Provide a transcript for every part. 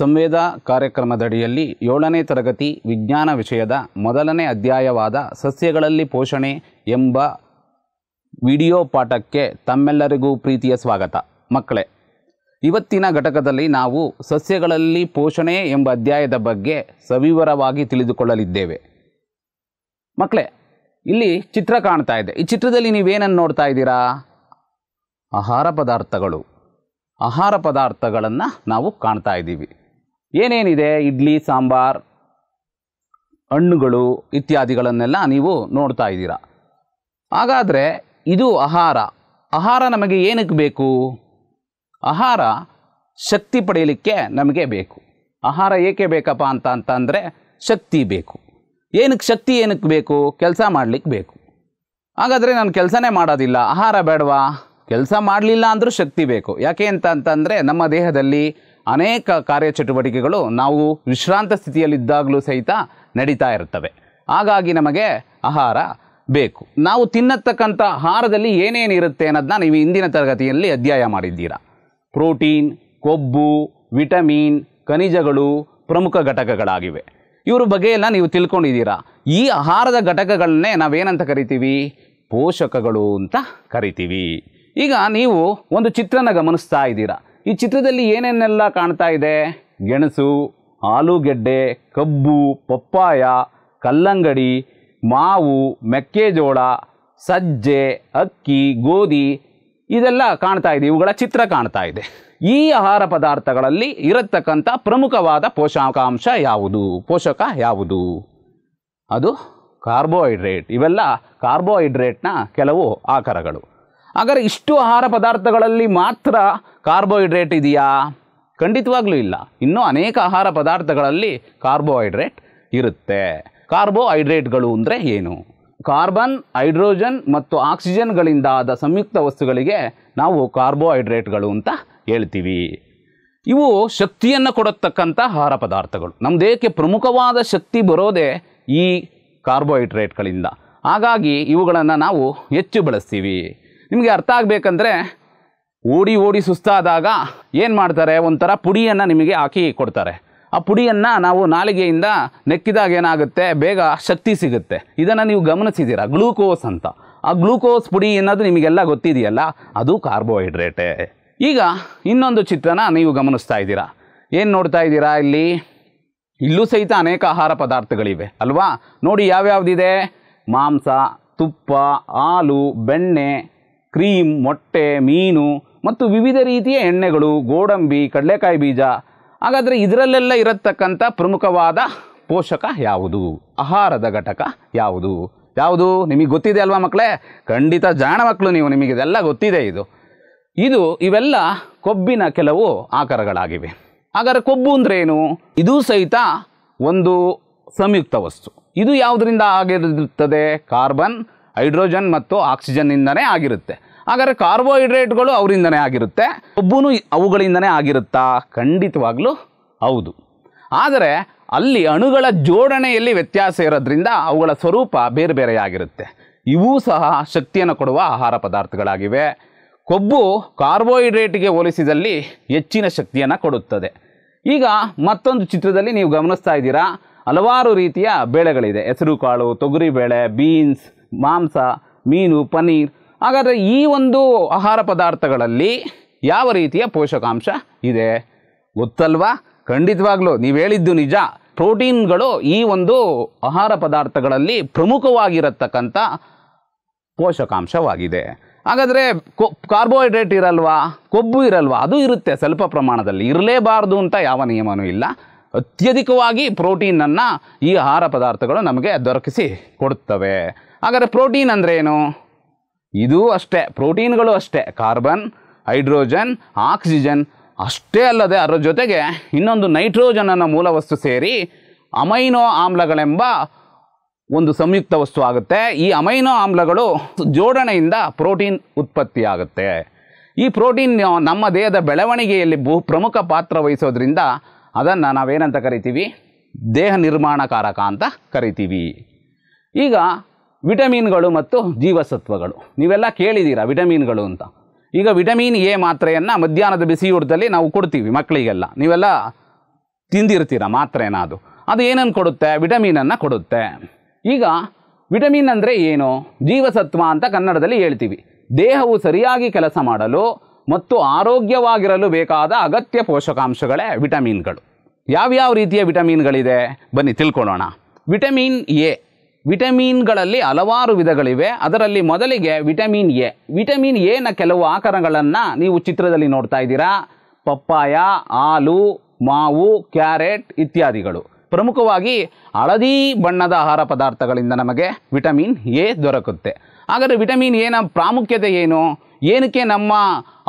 ಸಂವೇದ ಕಾರ್ಯಕ್ರಮದಡಿಯಲ್ಲಿ ಏಳನೇ ತರಗತಿ ವಿಜ್ಞಾನ ವಿಷಯದ ಮೊದಲನೇ ಅಧ್ಯಾಯವಾದ ಸಸ್ಯಗಳಲ್ಲಿ ಪೋಷಣೆ ಎಂಬ ವಿಡಿಯೋ ಪಾಠಕ್ಕೆ ತಮ್ಮೆಲ್ಲರಿಗೂ ಪ್ರೀತಿಯ ಸ್ವಾಗತ ಮಕ್ಕಳೇ ಇವತ್ತಿನ ಘಟಕದಲ್ಲಿ ನಾವು ಸಸ್ಯಗಳಲ್ಲಿ ಪೋಷಣೆ ಎಂಬ ಅಧ್ಯಾಯದ ಬಗ್ಗೆ ಸವಿವರವಾಗಿ ತಿಳಿದುಕೊಳ್ಳಲಿದ್ದೇವೆ ಮಕ್ಕಳೇ ಇಲ್ಲಿ ಚಿತ್ರ ಕಾಣ್ತಾ ಇದೆ ಈ ಚಿತ್ರದಲ್ಲಿ ನೀವೇನನ್ನು ನೋಡ್ತಾ ಇದ್ದೀರಾ ಆಹಾರ ಪದಾರ್ಥಗಳು ಆಹಾರ ಪದಾರ್ಥಗಳನ್ನು ನಾವು ಕಾಣ್ತಾ ಇದ್ದೀವಿ ಏನೇನಿದೆ ಇಡ್ಲಿ ಸಾಂಬಾರ್ ಹಣ್ಣುಗಳು ಇತ್ಯಾದಿಗಳನ್ನೆಲ್ಲ ನೀವು ನೋಡ್ತಾ ಇದ್ದೀರಾ ಹಾಗಾದರೆ ಇದು ಆಹಾರ ಆಹಾರ ನಮಗೆ ಏನಕ್ಕೆ ಬೇಕು ಆಹಾರ ಶಕ್ತಿ ಪಡೆಯಲಿಕ್ಕೆ ನಮಗೆ ಬೇಕು ಆಹಾರ ಏಕೆ ಬೇಕಪ್ಪ ಅಂತ ಅಂತಂದರೆ ಶಕ್ತಿ ಬೇಕು ಏನಕ್ಕೆ ಶಕ್ತಿ ಏನಕ್ಕೆ ಬೇಕು ಕೆಲಸ ಮಾಡಲಿಕ್ಕೆ ಬೇಕು ಹಾಗಾದರೆ ನಾನು ಕೆಲಸನೇ ಮಾಡೋದಿಲ್ಲ ಆಹಾರ ಬೇಡವಾ ಕೆಲಸ ಮಾಡಲಿಲ್ಲ ಅಂದರೂ ಶಕ್ತಿ ಬೇಕು ಯಾಕೆ ಅಂತ ಅಂತಂದರೆ ನಮ್ಮ ದೇಹದಲ್ಲಿ ಅನೇಕ ಕಾರ್ಯಚಟುವಟಿಕೆಗಳು ನಾವು ವಿಶ್ರಾಂತ ಸ್ಥಿತಿಯಲ್ಲಿದ್ದಾಗಲೂ ಸಹಿತ ನಡೀತಾ ಇರ್ತವೆ ಹಾಗಾಗಿ ನಮಗೆ ಆಹಾರ ಬೇಕು ನಾವು ತಿನ್ನತಕ್ಕಂಥ ಆಹಾರದಲ್ಲಿ ಏನೇನಿರುತ್ತೆ ಅನ್ನೋದನ್ನ ನೀವು ಇಂದಿನ ತರಗತಿಯಲ್ಲಿ ಅಧ್ಯಯ ಮಾಡಿದ್ದೀರಾ ಪ್ರೋಟೀನ್ ಕೊಬ್ಬು ವಿಟಮಿನ್ ಖನಿಜಗಳು ಪ್ರಮುಖ ಘಟಕಗಳಾಗಿವೆ ಇವರ ಬಗ್ಗೆ ಎಲ್ಲ ನೀವು ತಿಳ್ಕೊಂಡಿದ್ದೀರಾ ಈ ಆಹಾರದ ಘಟಕಗಳನ್ನೇ ನಾವೇನಂತ ಕರಿತೀವಿ ಪೋಷಕಗಳು ಅಂತ ಕರಿತೀವಿ ಈಗ ನೀವು ಒಂದು ಚಿತ್ರನ ಗಮನಿಸ್ತಾ ಇದ್ದೀರಾ ಈ ಚಿತ್ರದಲ್ಲಿ ಏನೇನೆಲ್ಲ ಕಾಣ್ತಾ ಇದೆ ಗೆಣಸು ಆಲೂಗೆಡ್ಡೆ ಕಬ್ಬು ಪಪ್ಪಾಯ ಕಲ್ಲಂಗಡಿ ಮಾವು ಮೆಕ್ಕೆಜೋಳ ಸಜ್ಜೆ ಅಕ್ಕಿ ಗೋಧಿ ಇದೆಲ್ಲ ಕಾಣ್ತಾ ಇದೆ ಇವುಗಳ ಚಿತ್ರ ಕಾಣ್ತಾ ಇದೆ ಈ ಆಹಾರ ಪದಾರ್ಥಗಳಲ್ಲಿ ಇರತಕ್ಕಂಥ ಪ್ರಮುಖವಾದ ಪೋಷಕಾಂಶ ಯಾವುದು ಪೋಷಕ ಯಾವುದು ಅದು ಕಾರ್ಬೋಹೈಡ್ರೇಟ್ ಇವೆಲ್ಲ ಕಾರ್ಬೋಹೈಡ್ರೇಟ್ನ ಕೆಲವು ಆಕಾರಗಳು ಹಾಗಾದರೆ ಇಷ್ಟು ಆಹಾರ ಪದಾರ್ಥಗಳಲ್ಲಿ ಮಾತ್ರ ಕಾರ್ಬೋಹೈಡ್ರೇಟ್ ಇದೆಯಾ ಖಂಡಿತವಾಗ್ಲೂ ಇಲ್ಲ ಇನ್ನೂ ಅನೇಕ ಆಹಾರ ಪದಾರ್ಥಗಳಲ್ಲಿ ಕಾರ್ಬೋಹೈಡ್ರೇಟ್ ಇರುತ್ತೆ ಕಾರ್ಬೋಹೈಡ್ರೇಟ್ಗಳು ಅಂದರೆ ಏನು ಕಾರ್ಬನ್ ಹೈಡ್ರೋಜನ್ ಮತ್ತು ಆಕ್ಸಿಜನ್ಗಳಿಂದ ಆದ ಸಂಯುಕ್ತ ವಸ್ತುಗಳಿಗೆ ನಾವು ಕಾರ್ಬೋಹೈಡ್ರೇಟ್ಗಳು ಅಂತ ಹೇಳ್ತೀವಿ ಇವು ಶಕ್ತಿಯನ್ನು ಕೊಡತಕ್ಕಂಥ ಆಹಾರ ಪದಾರ್ಥಗಳು ನಮ್ಮ ದೇಹಕ್ಕೆ ಪ್ರಮುಖವಾದ ಶಕ್ತಿ ಬರೋದೇ ಈ ಕಾರ್ಬೋಹೈಡ್ರೇಟ್ಗಳಿಂದ ಹಾಗಾಗಿ ಇವುಗಳನ್ನು ನಾವು ಹೆಚ್ಚು ಬಳಸ್ತೀವಿ ನಿಮಗೆ ಅರ್ಥ ಆಗಬೇಕಂದ್ರೆ ಓಡಿ ಓಡಿ ಸುಸ್ತಾದಾಗ ಏನು ಮಾಡ್ತಾರೆ ಒಂಥರ ಪುಡಿಯನ್ನು ನಿಮಗೆ ಹಾಕಿ ಕೊಡ್ತಾರೆ ಆ ಪುಡಿಯನ್ನು ನಾವು ನಾಲಿಗೆಯಿಂದ ನೆಕ್ಕಿದಾಗ ಏನಾಗುತ್ತೆ ಬೇಗ ಶಕ್ತಿ ಸಿಗುತ್ತೆ ಇದನ್ನು ನೀವು ಗಮನಿಸಿದ್ದೀರಾ ಗ್ಲೂಕೋಸ್ ಅಂತ ಆ ಗ್ಲೂಕೋಸ್ ಪುಡಿ ಅನ್ನೋದು ನಿಮಗೆಲ್ಲ ಗೊತ್ತಿದೆಯಲ್ಲ ಅದು ಕಾರ್ಬೋಹೈಡ್ರೇಟೇ ಈಗ ಇನ್ನೊಂದು ಚಿತ್ರನ ನೀವು ಗಮನಿಸ್ತಾ ಇದ್ದೀರಾ ಏನು ನೋಡ್ತಾ ಇದ್ದೀರಾ ಇಲ್ಲಿ ಇಲ್ಲೂ ಸಹಿತ ಅನೇಕ ಆಹಾರ ಪದಾರ್ಥಗಳಿವೆ ಅಲ್ವಾ ನೋಡಿ ಯಾವ್ಯಾವ್ದಿದೆ ಮಾಂಸ ತುಪ್ಪ ಹಾಲು ಬೆಣ್ಣೆ ಕ್ರೀಮ್ ಮೊಟ್ಟೆ ಮೀನು ಮತ್ತು ವಿವಿಧ ರೀತಿಯ ಎಣ್ಣೆಗಳು ಗೋಡಂಬಿ ಕಡಲೆಕಾಯಿ ಬೀಜ ಹಾಗಾದರೆ ಇದರಲ್ಲೆಲ್ಲ ಇರತಕ್ಕಂಥ ಪ್ರಮುಖವಾದ ಪೋಷಕ ಯಾವುದು ಆಹಾರದ ಘಟಕ ಯಾವುದು ಯಾವುದು ನಿಮಗೆ ಗೊತ್ತಿದೆ ಅಲ್ವಾ ಮಕ್ಕಳೇ ಖಂಡಿತ ಜಾಣ ಮಕ್ಕಳು ನೀವು ನಿಮಗೆ ಇದೆಲ್ಲ ಗೊತ್ತಿದೆ ಇದು ಇದು ಇವೆಲ್ಲ ಕೊಬ್ಬಿನ ಕೆಲವು ಆಕಾರಗಳಾಗಿವೆ ಹಾಗಾದರೆ ಕೊಬ್ಬು ಏನು ಇದು ಸಹಿತ ಒಂದು ಸಂಯುಕ್ತ ವಸ್ತು ಇದು ಯಾವುದರಿಂದ ಆಗಿರುತ್ತದೆ ಕಾರ್ಬನ್ ಹೈಡ್ರೋಜನ್ ಮತ್ತು ಆಕ್ಸಿಜನ್ನಿಂದನೇ ಆಗಿರುತ್ತೆ ಹಾಗಾದರೆ ಕಾರ್ಬೋಹೈಡ್ರೇಟ್ಗಳು ಅವರಿಂದನೇ ಆಗಿರುತ್ತೆ ಕೊಬ್ಬು ಅವುಗಳಿಂದನೇ ಆಗಿರುತ್ತಾ ಖಂಡಿತವಾಗ್ಲೂ ಹೌದು ಆದರೆ ಅಲ್ಲಿ ಅಣುಗಳ ಜೋಡಣೆಯಲ್ಲಿ ವ್ಯತ್ಯಾಸ ಇರೋದ್ರಿಂದ ಅವುಗಳ ಸ್ವರೂಪ ಬೇರೆ ಬೇರೆಯಾಗಿರುತ್ತೆ ಇವೂ ಸಹ ಶಕ್ತಿಯನ್ನು ಕೊಡುವ ಆಹಾರ ಪದಾರ್ಥಗಳಾಗಿವೆ ಕೊಬ್ಬು ಕಾರ್ಬೋಹೈಡ್ರೇಟ್ಗೆ ಹೋಲಿಸಿದಲ್ಲಿ ಹೆಚ್ಚಿನ ಶಕ್ತಿಯನ್ನು ಕೊಡುತ್ತದೆ ಈಗ ಮತ್ತೊಂದು ಚಿತ್ರದಲ್ಲಿ ನೀವು ಗಮನಿಸ್ತಾ ಇದ್ದೀರಾ ಹಲವಾರು ರೀತಿಯ ಬೇಳೆಗಳಿದೆ ಹೆಸರುಕಾಳು ತೊಗರಿಬೇಳೆ ಬೀನ್ಸ್ ಮಾಂಸ ಮೀನು ಪನ್ನೀರ್ ಹಾಗಾದರೆ ಈ ಒಂದು ಆಹಾರ ಪದಾರ್ಥಗಳಲ್ಲಿ ಯಾವ ರೀತಿಯ ಪೋಷಕಾಂಶ ಇದೆ ಗೊತ್ತಲ್ವಾ ಖಂಡಿತವಾಗ್ಲೂ ನೀವು ಹೇಳಿದ್ದು ನಿಜ ಪ್ರೋಟೀನ್ಗಳು ಈ ಒಂದು ಆಹಾರ ಪದಾರ್ಥಗಳಲ್ಲಿ ಪ್ರಮುಖವಾಗಿರತಕ್ಕಂಥ ಪೋಷಕಾಂಶವಾಗಿದೆ ಹಾಗಾದರೆ ಕೊ ಕಾರ್ಬೋಹೈಡ್ರೇಟ್ ಇರಲ್ವಾ ಕೊಬ್ಬು ಇರಲ್ವಾ ಅದು ಇರುತ್ತೆ ಸ್ವಲ್ಪ ಪ್ರಮಾಣದಲ್ಲಿ ಇರಲೇಬಾರ್ದು ಅಂತ ಯಾವ ನಿಯಮನೂ ಇಲ್ಲ ಅತ್ಯಧಿಕವಾಗಿ ಪ್ರೋಟೀನನ್ನು ಈ ಆಹಾರ ಪದಾರ್ಥಗಳು ನಮಗೆ ದೊರಕಿಸಿ ಕೊಡುತ್ತವೆ ಹಾಗಾದರೆ ಪ್ರೋಟೀನ್ ಏನು ಇದು ಅಷ್ಟೇ ಪ್ರೋಟೀನ್ಗಳು ಅಷ್ಟೇ ಕಾರ್ಬನ್ ಹೈಡ್ರೋಜನ್ ಆಕ್ಸಿಜನ್ ಅಷ್ಟೇ ಅಲ್ಲದೆ ಅದರ ಜೊತೆಗೆ ಇನ್ನೊಂದು ನೈಟ್ರೋಜನ್ ಅನ್ನೋ ಮೂಲವಸ್ತು ಸೇರಿ ಅಮೈನೋ ಆಮ್ಲಗಳೆಂಬ ಒಂದು ಸಂಯುಕ್ತ ವಸ್ತು ಆಗುತ್ತೆ ಈ ಅಮೈನೋ ಆಮ್ಲಗಳು ಜೋಡಣೆಯಿಂದ ಪ್ರೋಟೀನ್ ಉತ್ಪತ್ತಿಯಾಗುತ್ತೆ ಈ ಪ್ರೋಟೀನ್ ನಮ್ಮ ದೇಹದ ಬೆಳವಣಿಗೆಯಲ್ಲಿ ಬಹು ಪ್ರಮುಖ ಪಾತ್ರ ವಹಿಸೋದ್ರಿಂದ ಅದನ್ನು ನಾವೇನಂತ ಕರಿತೀವಿ ದೇಹ ನಿರ್ಮಾಣಕಾರಕ ಅಂತ ಕರಿತೀವಿ ಈಗ ವಿಟಮಿನ್ಗಳು ಮತ್ತು ಜೀವಸತ್ವಗಳು ನೀವೆಲ್ಲ ಕೇಳಿದ್ದೀರಾ ವಿಟಮಿನ್ಗಳು ಅಂತ ಈಗ ವಿಟಮಿನ್ ಎ ಮಾತ್ರೆಯನ್ನು ಮಧ್ಯಾಹ್ನದ ಬಿಸಿಯೂಟದಲ್ಲಿ ನಾವು ಕೊಡ್ತೀವಿ ಮಕ್ಕಳಿಗೆಲ್ಲ ನೀವೆಲ್ಲ ತಿಂದಿರ್ತೀರ ಮಾತ್ರೆನ ಅದು ಅದು ಏನನ್ನು ಕೊಡುತ್ತೆ ವಿಟಮಿನನ್ನು ಕೊಡುತ್ತೆ ಈಗ ವಿಟಮಿನ್ ಅಂದರೆ ಏನು ಜೀವಸತ್ವ ಅಂತ ಕನ್ನಡದಲ್ಲಿ ಹೇಳ್ತೀವಿ ದೇಹವು ಸರಿಯಾಗಿ ಕೆಲಸ ಮಾಡಲು ಮತ್ತು ಆರೋಗ್ಯವಾಗಿರಲು ಬೇಕಾದ ಅಗತ್ಯ ಪೋಷಕಾಂಶಗಳೇ ವಿಟಮಿನ್ಗಳು ಯಾವ್ಯಾವ ರೀತಿಯ ವಿಟಮಿನ್ಗಳಿದೆ ಬನ್ನಿ ತಿಳ್ಕೊಳ್ಳೋಣ ವಿಟಮಿನ್ ಎ ವಿಟಮಿನ್ಗಳಲ್ಲಿ ಹಲವಾರು ವಿಧಗಳಿವೆ ಅದರಲ್ಲಿ ಮೊದಲಿಗೆ ವಿಟಮಿನ್ ಎ ವಿಟಮಿನ್ ಎನ ಕೆಲವು ಆಕಾರಗಳನ್ನು ನೀವು ಚಿತ್ರದಲ್ಲಿ ನೋಡ್ತಾ ಇದ್ದೀರಾ ಪಪ್ಪಾಯ ಹಾಲು ಮಾವು ಕ್ಯಾರೆಟ್ ಇತ್ಯಾದಿಗಳು ಪ್ರಮುಖವಾಗಿ ಹಳದಿ ಬಣ್ಣದ ಆಹಾರ ಪದಾರ್ಥಗಳಿಂದ ನಮಗೆ ವಿಟಮಿನ್ ಎ ದೊರಕುತ್ತೆ ಹಾಗಾದರೆ ವಿಟಮಿನ್ ಎನ ಪ್ರಾಮುಖ್ಯತೆ ಏನು ಏನಕ್ಕೆ ನಮ್ಮ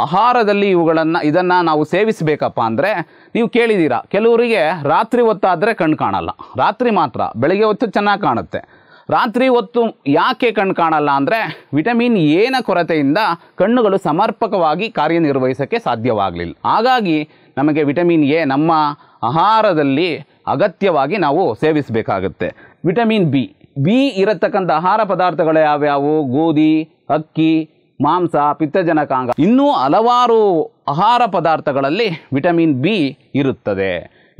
ಆಹಾರದಲ್ಲಿ ಇವುಗಳನ್ನು ಇದನ್ನು ನಾವು ಸೇವಿಸಬೇಕಪ್ಪ ಅಂದರೆ ನೀವು ಕೇಳಿದ್ದೀರಾ ಕೆಲವರಿಗೆ ರಾತ್ರಿ ಹೊತ್ತಾದರೆ ಕಣ್ಣು ಕಾಣಲ್ಲ ರಾತ್ರಿ ಮಾತ್ರ ಬೆಳಗ್ಗೆ ಹೊತ್ತು ಚೆನ್ನಾಗಿ ಕಾಣುತ್ತೆ ರಾತ್ರಿ ಹೊತ್ತು ಯಾಕೆ ಕಣ್ಣು ಕಾಣಲ್ಲ ಅಂದರೆ ವಿಟಮಿನ್ ಎನ ಕೊರತೆಯಿಂದ ಕಣ್ಣುಗಳು ಸಮರ್ಪಕವಾಗಿ ಕಾರ್ಯನಿರ್ವಹಿಸೋಕ್ಕೆ ಸಾಧ್ಯವಾಗಲಿಲ್ಲ ಹಾಗಾಗಿ ನಮಗೆ ವಿಟಮಿನ್ ಎ ನಮ್ಮ ಆಹಾರದಲ್ಲಿ ಅಗತ್ಯವಾಗಿ ನಾವು ಸೇವಿಸಬೇಕಾಗುತ್ತೆ ವಿಟಮಿನ್ ಬಿ ಬಿ ಇರತಕ್ಕಂಥ ಆಹಾರ ಪದಾರ್ಥಗಳು ಯಾವ್ಯಾವು ಗೋಧಿ ಅಕ್ಕಿ ಮಾಂಸ ಪಿತ್ತಜನಕಾಂಗ ಇನ್ನೂ ಹಲವಾರು ಆಹಾರ ಪದಾರ್ಥಗಳಲ್ಲಿ ವಿಟಮಿನ್ ಬಿ ಇರುತ್ತದೆ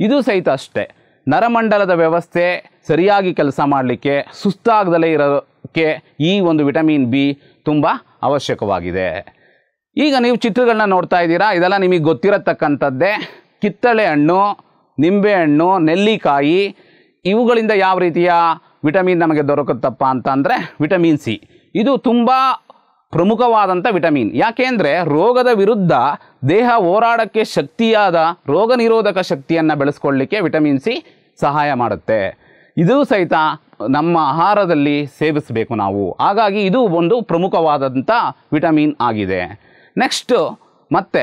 ಇದು ಸಹಿತ ಅಷ್ಟೇ ನರಮಂಡಲದ ವ್ಯವಸ್ಥೆ ಸರಿಯಾಗಿ ಕೆಲಸ ಮಾಡಲಿಕ್ಕೆ ಸುಸ್ತಾಗದಲ್ಲೇ ಇರೋಕ್ಕೆ ಈ ಒಂದು ವಿಟಮಿನ್ ಬಿ ತುಂಬ ಅವಶ್ಯಕವಾಗಿದೆ ಈಗ ನೀವು ಚಿತ್ರಗಳನ್ನ ನೋಡ್ತಾ ಇದ್ದೀರಾ ಇದೆಲ್ಲ ನಿಮಗೆ ಗೊತ್ತಿರತಕ್ಕಂಥದ್ದೇ ಕಿತ್ತಳೆ ಹಣ್ಣು ನಿಂಬೆಹಣ್ಣು ನೆಲ್ಲಿಕಾಯಿ ಇವುಗಳಿಂದ ಯಾವ ರೀತಿಯ ವಿಟಮಿನ್ ನಮಗೆ ದೊರಕುತ್ತಪ್ಪ ಅಂತಂದರೆ ವಿಟಮಿನ್ ಸಿ ಇದು ತುಂಬ ಪ್ರಮುಖವಾದಂಥ ವಿಟಮಿನ್ ಯಾಕೆಂದರೆ ರೋಗದ ವಿರುದ್ಧ ದೇಹ ಹೋರಾಡೋಕ್ಕೆ ಶಕ್ತಿಯಾದ ರೋಗ ನಿರೋಧಕ ಶಕ್ತಿಯನ್ನು ಬೆಳೆಸ್ಕೊಳ್ಳಿಕ್ಕೆ ವಿಟಮಿನ್ ಸಿ ಸಹಾಯ ಮಾಡುತ್ತೆ ಇದು ಸಹಿತ ನಮ್ಮ ಆಹಾರದಲ್ಲಿ ಸೇವಿಸಬೇಕು ನಾವು ಹಾಗಾಗಿ ಇದು ಒಂದು ಪ್ರಮುಖವಾದಂಥ ವಿಟಮಿನ್ ಆಗಿದೆ ನೆಕ್ಸ್ಟು ಮತ್ತೆ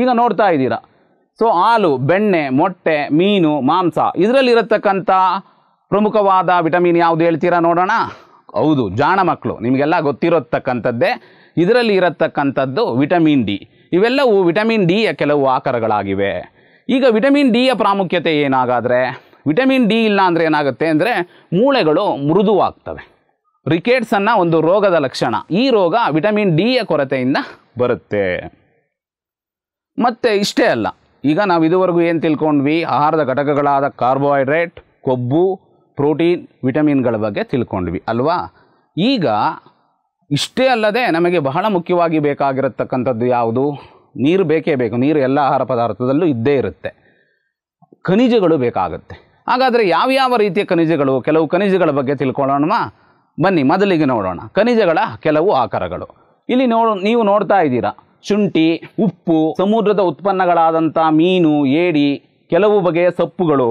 ಈಗ ನೋಡ್ತಾ ಇದ್ದೀರಾ ಸೊ ಹಾಲು ಬೆಣ್ಣೆ ಮೊಟ್ಟೆ ಮೀನು ಮಾಂಸ ಇದರಲ್ಲಿರತಕ್ಕಂಥ ಪ್ರಮುಖವಾದ ವಿಟಮಿನ್ ಯಾವುದು ಹೇಳ್ತೀರಾ ನೋಡೋಣ ಹೌದು ಜಾಣ ಮಕ್ಕಳು ನಿಮಗೆಲ್ಲ ಗೊತ್ತಿರತಕ್ಕಂಥದ್ದೇ ಇದರಲ್ಲಿ ಇರತಕ್ಕಂಥದ್ದು ವಿಟಮಿನ್ ಡಿ ಇವೆಲ್ಲವೂ ವಿಟಮಿನ್ ಡಿಯ ಕೆಲವು ಆಕಾರಗಳಾಗಿವೆ ಈಗ ವಿಟಮಿನ್ ಡಿಯ ಪ್ರಾಮುಖ್ಯತೆ ಏನಾಗಾದರೆ ವಿಟಮಿನ್ ಡಿ ಇಲ್ಲ ಅಂದರೆ ಏನಾಗುತ್ತೆ ಅಂದರೆ ಮೂಳೆಗಳು ಮೃದುವಾಗ್ತವೆ ರಿಕೇಟ್ಸನ್ನು ಒಂದು ರೋಗದ ಲಕ್ಷಣ ಈ ರೋಗ ವಿಟಮಿನ್ ಡಿಯ ಕೊರತೆಯಿಂದ ಬರುತ್ತೆ ಮತ್ತು ಇಷ್ಟೇ ಅಲ್ಲ ಈಗ ನಾವು ಇದುವರೆಗೂ ಏನು ತಿಳ್ಕೊಂಡ್ವಿ ಆಹಾರದ ಘಟಕಗಳಾದ ಕಾರ್ಬೋಹೈಡ್ರೇಟ್ ಕೊಬ್ಬು ಪ್ರೋಟೀನ್ ವಿಟಮಿನ್ಗಳ ಬಗ್ಗೆ ತಿಳ್ಕೊಂಡ್ವಿ ಅಲ್ವಾ ಈಗ ಇಷ್ಟೇ ಅಲ್ಲದೆ ನಮಗೆ ಬಹಳ ಮುಖ್ಯವಾಗಿ ಬೇಕಾಗಿರತಕ್ಕಂಥದ್ದು ಯಾವುದು ನೀರು ಬೇಕೇ ಬೇಕು ನೀರು ಎಲ್ಲ ಆಹಾರ ಪದಾರ್ಥದಲ್ಲೂ ಇದ್ದೇ ಇರುತ್ತೆ ಖನಿಜಗಳು ಬೇಕಾಗುತ್ತೆ ಹಾಗಾದರೆ ಯಾವ್ಯಾವ ರೀತಿಯ ಖನಿಜಗಳು ಕೆಲವು ಖನಿಜಗಳ ಬಗ್ಗೆ ತಿಳ್ಕೊಳ್ಳೋಣ ಬನ್ನಿ ಮೊದಲಿಗೆ ನೋಡೋಣ ಖನಿಜಗಳ ಕೆಲವು ಆಕಾರಗಳು ಇಲ್ಲಿ ನೋ ನೀವು ನೋಡ್ತಾ ಇದ್ದೀರಾ ಶುಂಠಿ ಉಪ್ಪು ಸಮುದ್ರದ ಉತ್ಪನ್ನಗಳಾದಂಥ ಮೀನು ಏಡಿ ಕೆಲವು ಬಗೆಯ ಸೊಪ್ಪುಗಳು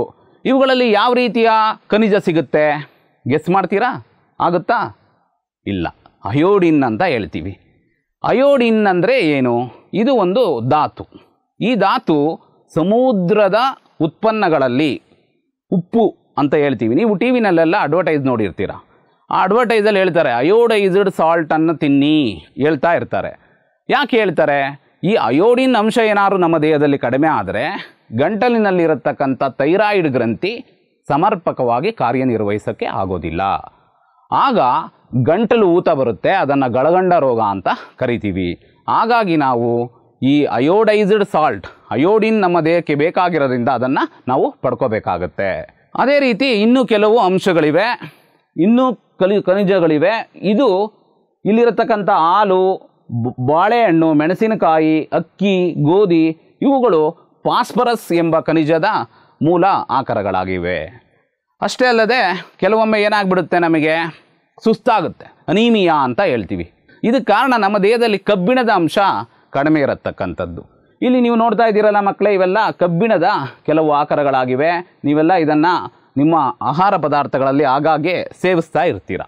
ಇವುಗಳಲ್ಲಿ ಯಾವ ರೀತಿಯ ಖನಿಜ ಸಿಗುತ್ತೆ ಗೆಸ್ ಮಾಡ್ತೀರಾ ಆಗುತ್ತಾ ಇಲ್ಲ ಅಯೋಡಿನ್ ಅಂತ ಹೇಳ್ತೀವಿ ಅಯೋಡಿನ್ ಅಂದರೆ ಏನು ಇದು ಒಂದು ಧಾತು ಈ ಧಾತು ಸಮುದ್ರದ ಉತ್ಪನ್ನಗಳಲ್ಲಿ ಉಪ್ಪು ಅಂತ ಹೇಳ್ತೀವಿ ನೀವು ಟಿ ವಿನಲ್ಲೆಲ್ಲ ಅಡ್ವರ್ಟೈಸ್ ನೋಡಿರ್ತೀರ ಆ ಅಡ್ವರ್ಟೈಸಲ್ಲಿ ಹೇಳ್ತಾರೆ ಅಯೋಡೈಸ್ಡ್ ಸಾಲ್ಟನ್ನು ತಿನ್ನಿ ಹೇಳ್ತಾ ಇರ್ತಾರೆ ಯಾಕೆ ಹೇಳ್ತಾರೆ ಈ ಅಯೋಡಿನ್ ಅಂಶ ಏನಾದರೂ ನಮ್ಮ ದೇಹದಲ್ಲಿ ಕಡಿಮೆ ಆದರೆ ಗಂಟಲಿನಲ್ಲಿರತಕ್ಕಂಥ ಥೈರಾಯ್ಡ್ ಗ್ರಂಥಿ ಸಮರ್ಪಕವಾಗಿ ಕಾರ್ಯನಿರ್ವಹಿಸೋಕ್ಕೆ ಆಗೋದಿಲ್ಲ ಆಗ ಗಂಟಲು ಊತ ಬರುತ್ತೆ ಅದನ್ನು ಗಳಗಂಡ ರೋಗ ಅಂತ ಕರಿತೀವಿ ಹಾಗಾಗಿ ನಾವು ಈ ಅಯೋಡೈಸ್ಡ್ ಸಾಲ್ಟ್ ಅಯೋಡಿನ್ ನಮ್ಮ ದೇಹಕ್ಕೆ ಬೇಕಾಗಿರೋದ್ರಿಂದ ಅದನ್ನು ನಾವು ಪಡ್ಕೋಬೇಕಾಗತ್ತೆ ಅದೇ ರೀತಿ ಇನ್ನೂ ಕೆಲವು ಅಂಶಗಳಿವೆ ಇನ್ನೂ ಕಲಿ ಖನಿಜಗಳಿವೆ ಇದು ಇಲ್ಲಿರತಕ್ಕಂಥ ಹಾಲು ಬಾಳೆಹಣ್ಣು ಮೆಣಸಿನಕಾಯಿ ಅಕ್ಕಿ ಗೋಧಿ ಇವುಗಳು ಫಾಸ್ಫರಸ್ ಎಂಬ ಖನಿಜದ ಮೂಲ ಆಕಾರಗಳಾಗಿವೆ ಅಷ್ಟೇ ಅಲ್ಲದೆ ಕೆಲವೊಮ್ಮೆ ಏನಾಗ್ಬಿಡುತ್ತೆ ನಮಗೆ ಸುಸ್ತಾಗುತ್ತೆ ಅನೀಮಿಯಾ ಅಂತ ಹೇಳ್ತೀವಿ ಇದಕ್ಕೆ ಕಾರಣ ನಮ್ಮ ದೇಹದಲ್ಲಿ ಕಬ್ಬಿಣದ ಅಂಶ ಕಡಿಮೆ ಇರತಕ್ಕಂಥದ್ದು ಇಲ್ಲಿ ನೀವು ನೋಡ್ತಾ ಇದ್ದೀರಲ್ಲ ಮಕ್ಕಳೇ ಇವೆಲ್ಲ ಕಬ್ಬಿಣದ ಕೆಲವು ಆಕಾರಗಳಾಗಿವೆ ನೀವೆಲ್ಲ ಇದನ್ನು ನಿಮ್ಮ ಆಹಾರ ಪದಾರ್ಥಗಳಲ್ಲಿ ಆಗಾಗ್ಗೆ ಸೇವಿಸ್ತಾ ಇರ್ತೀರ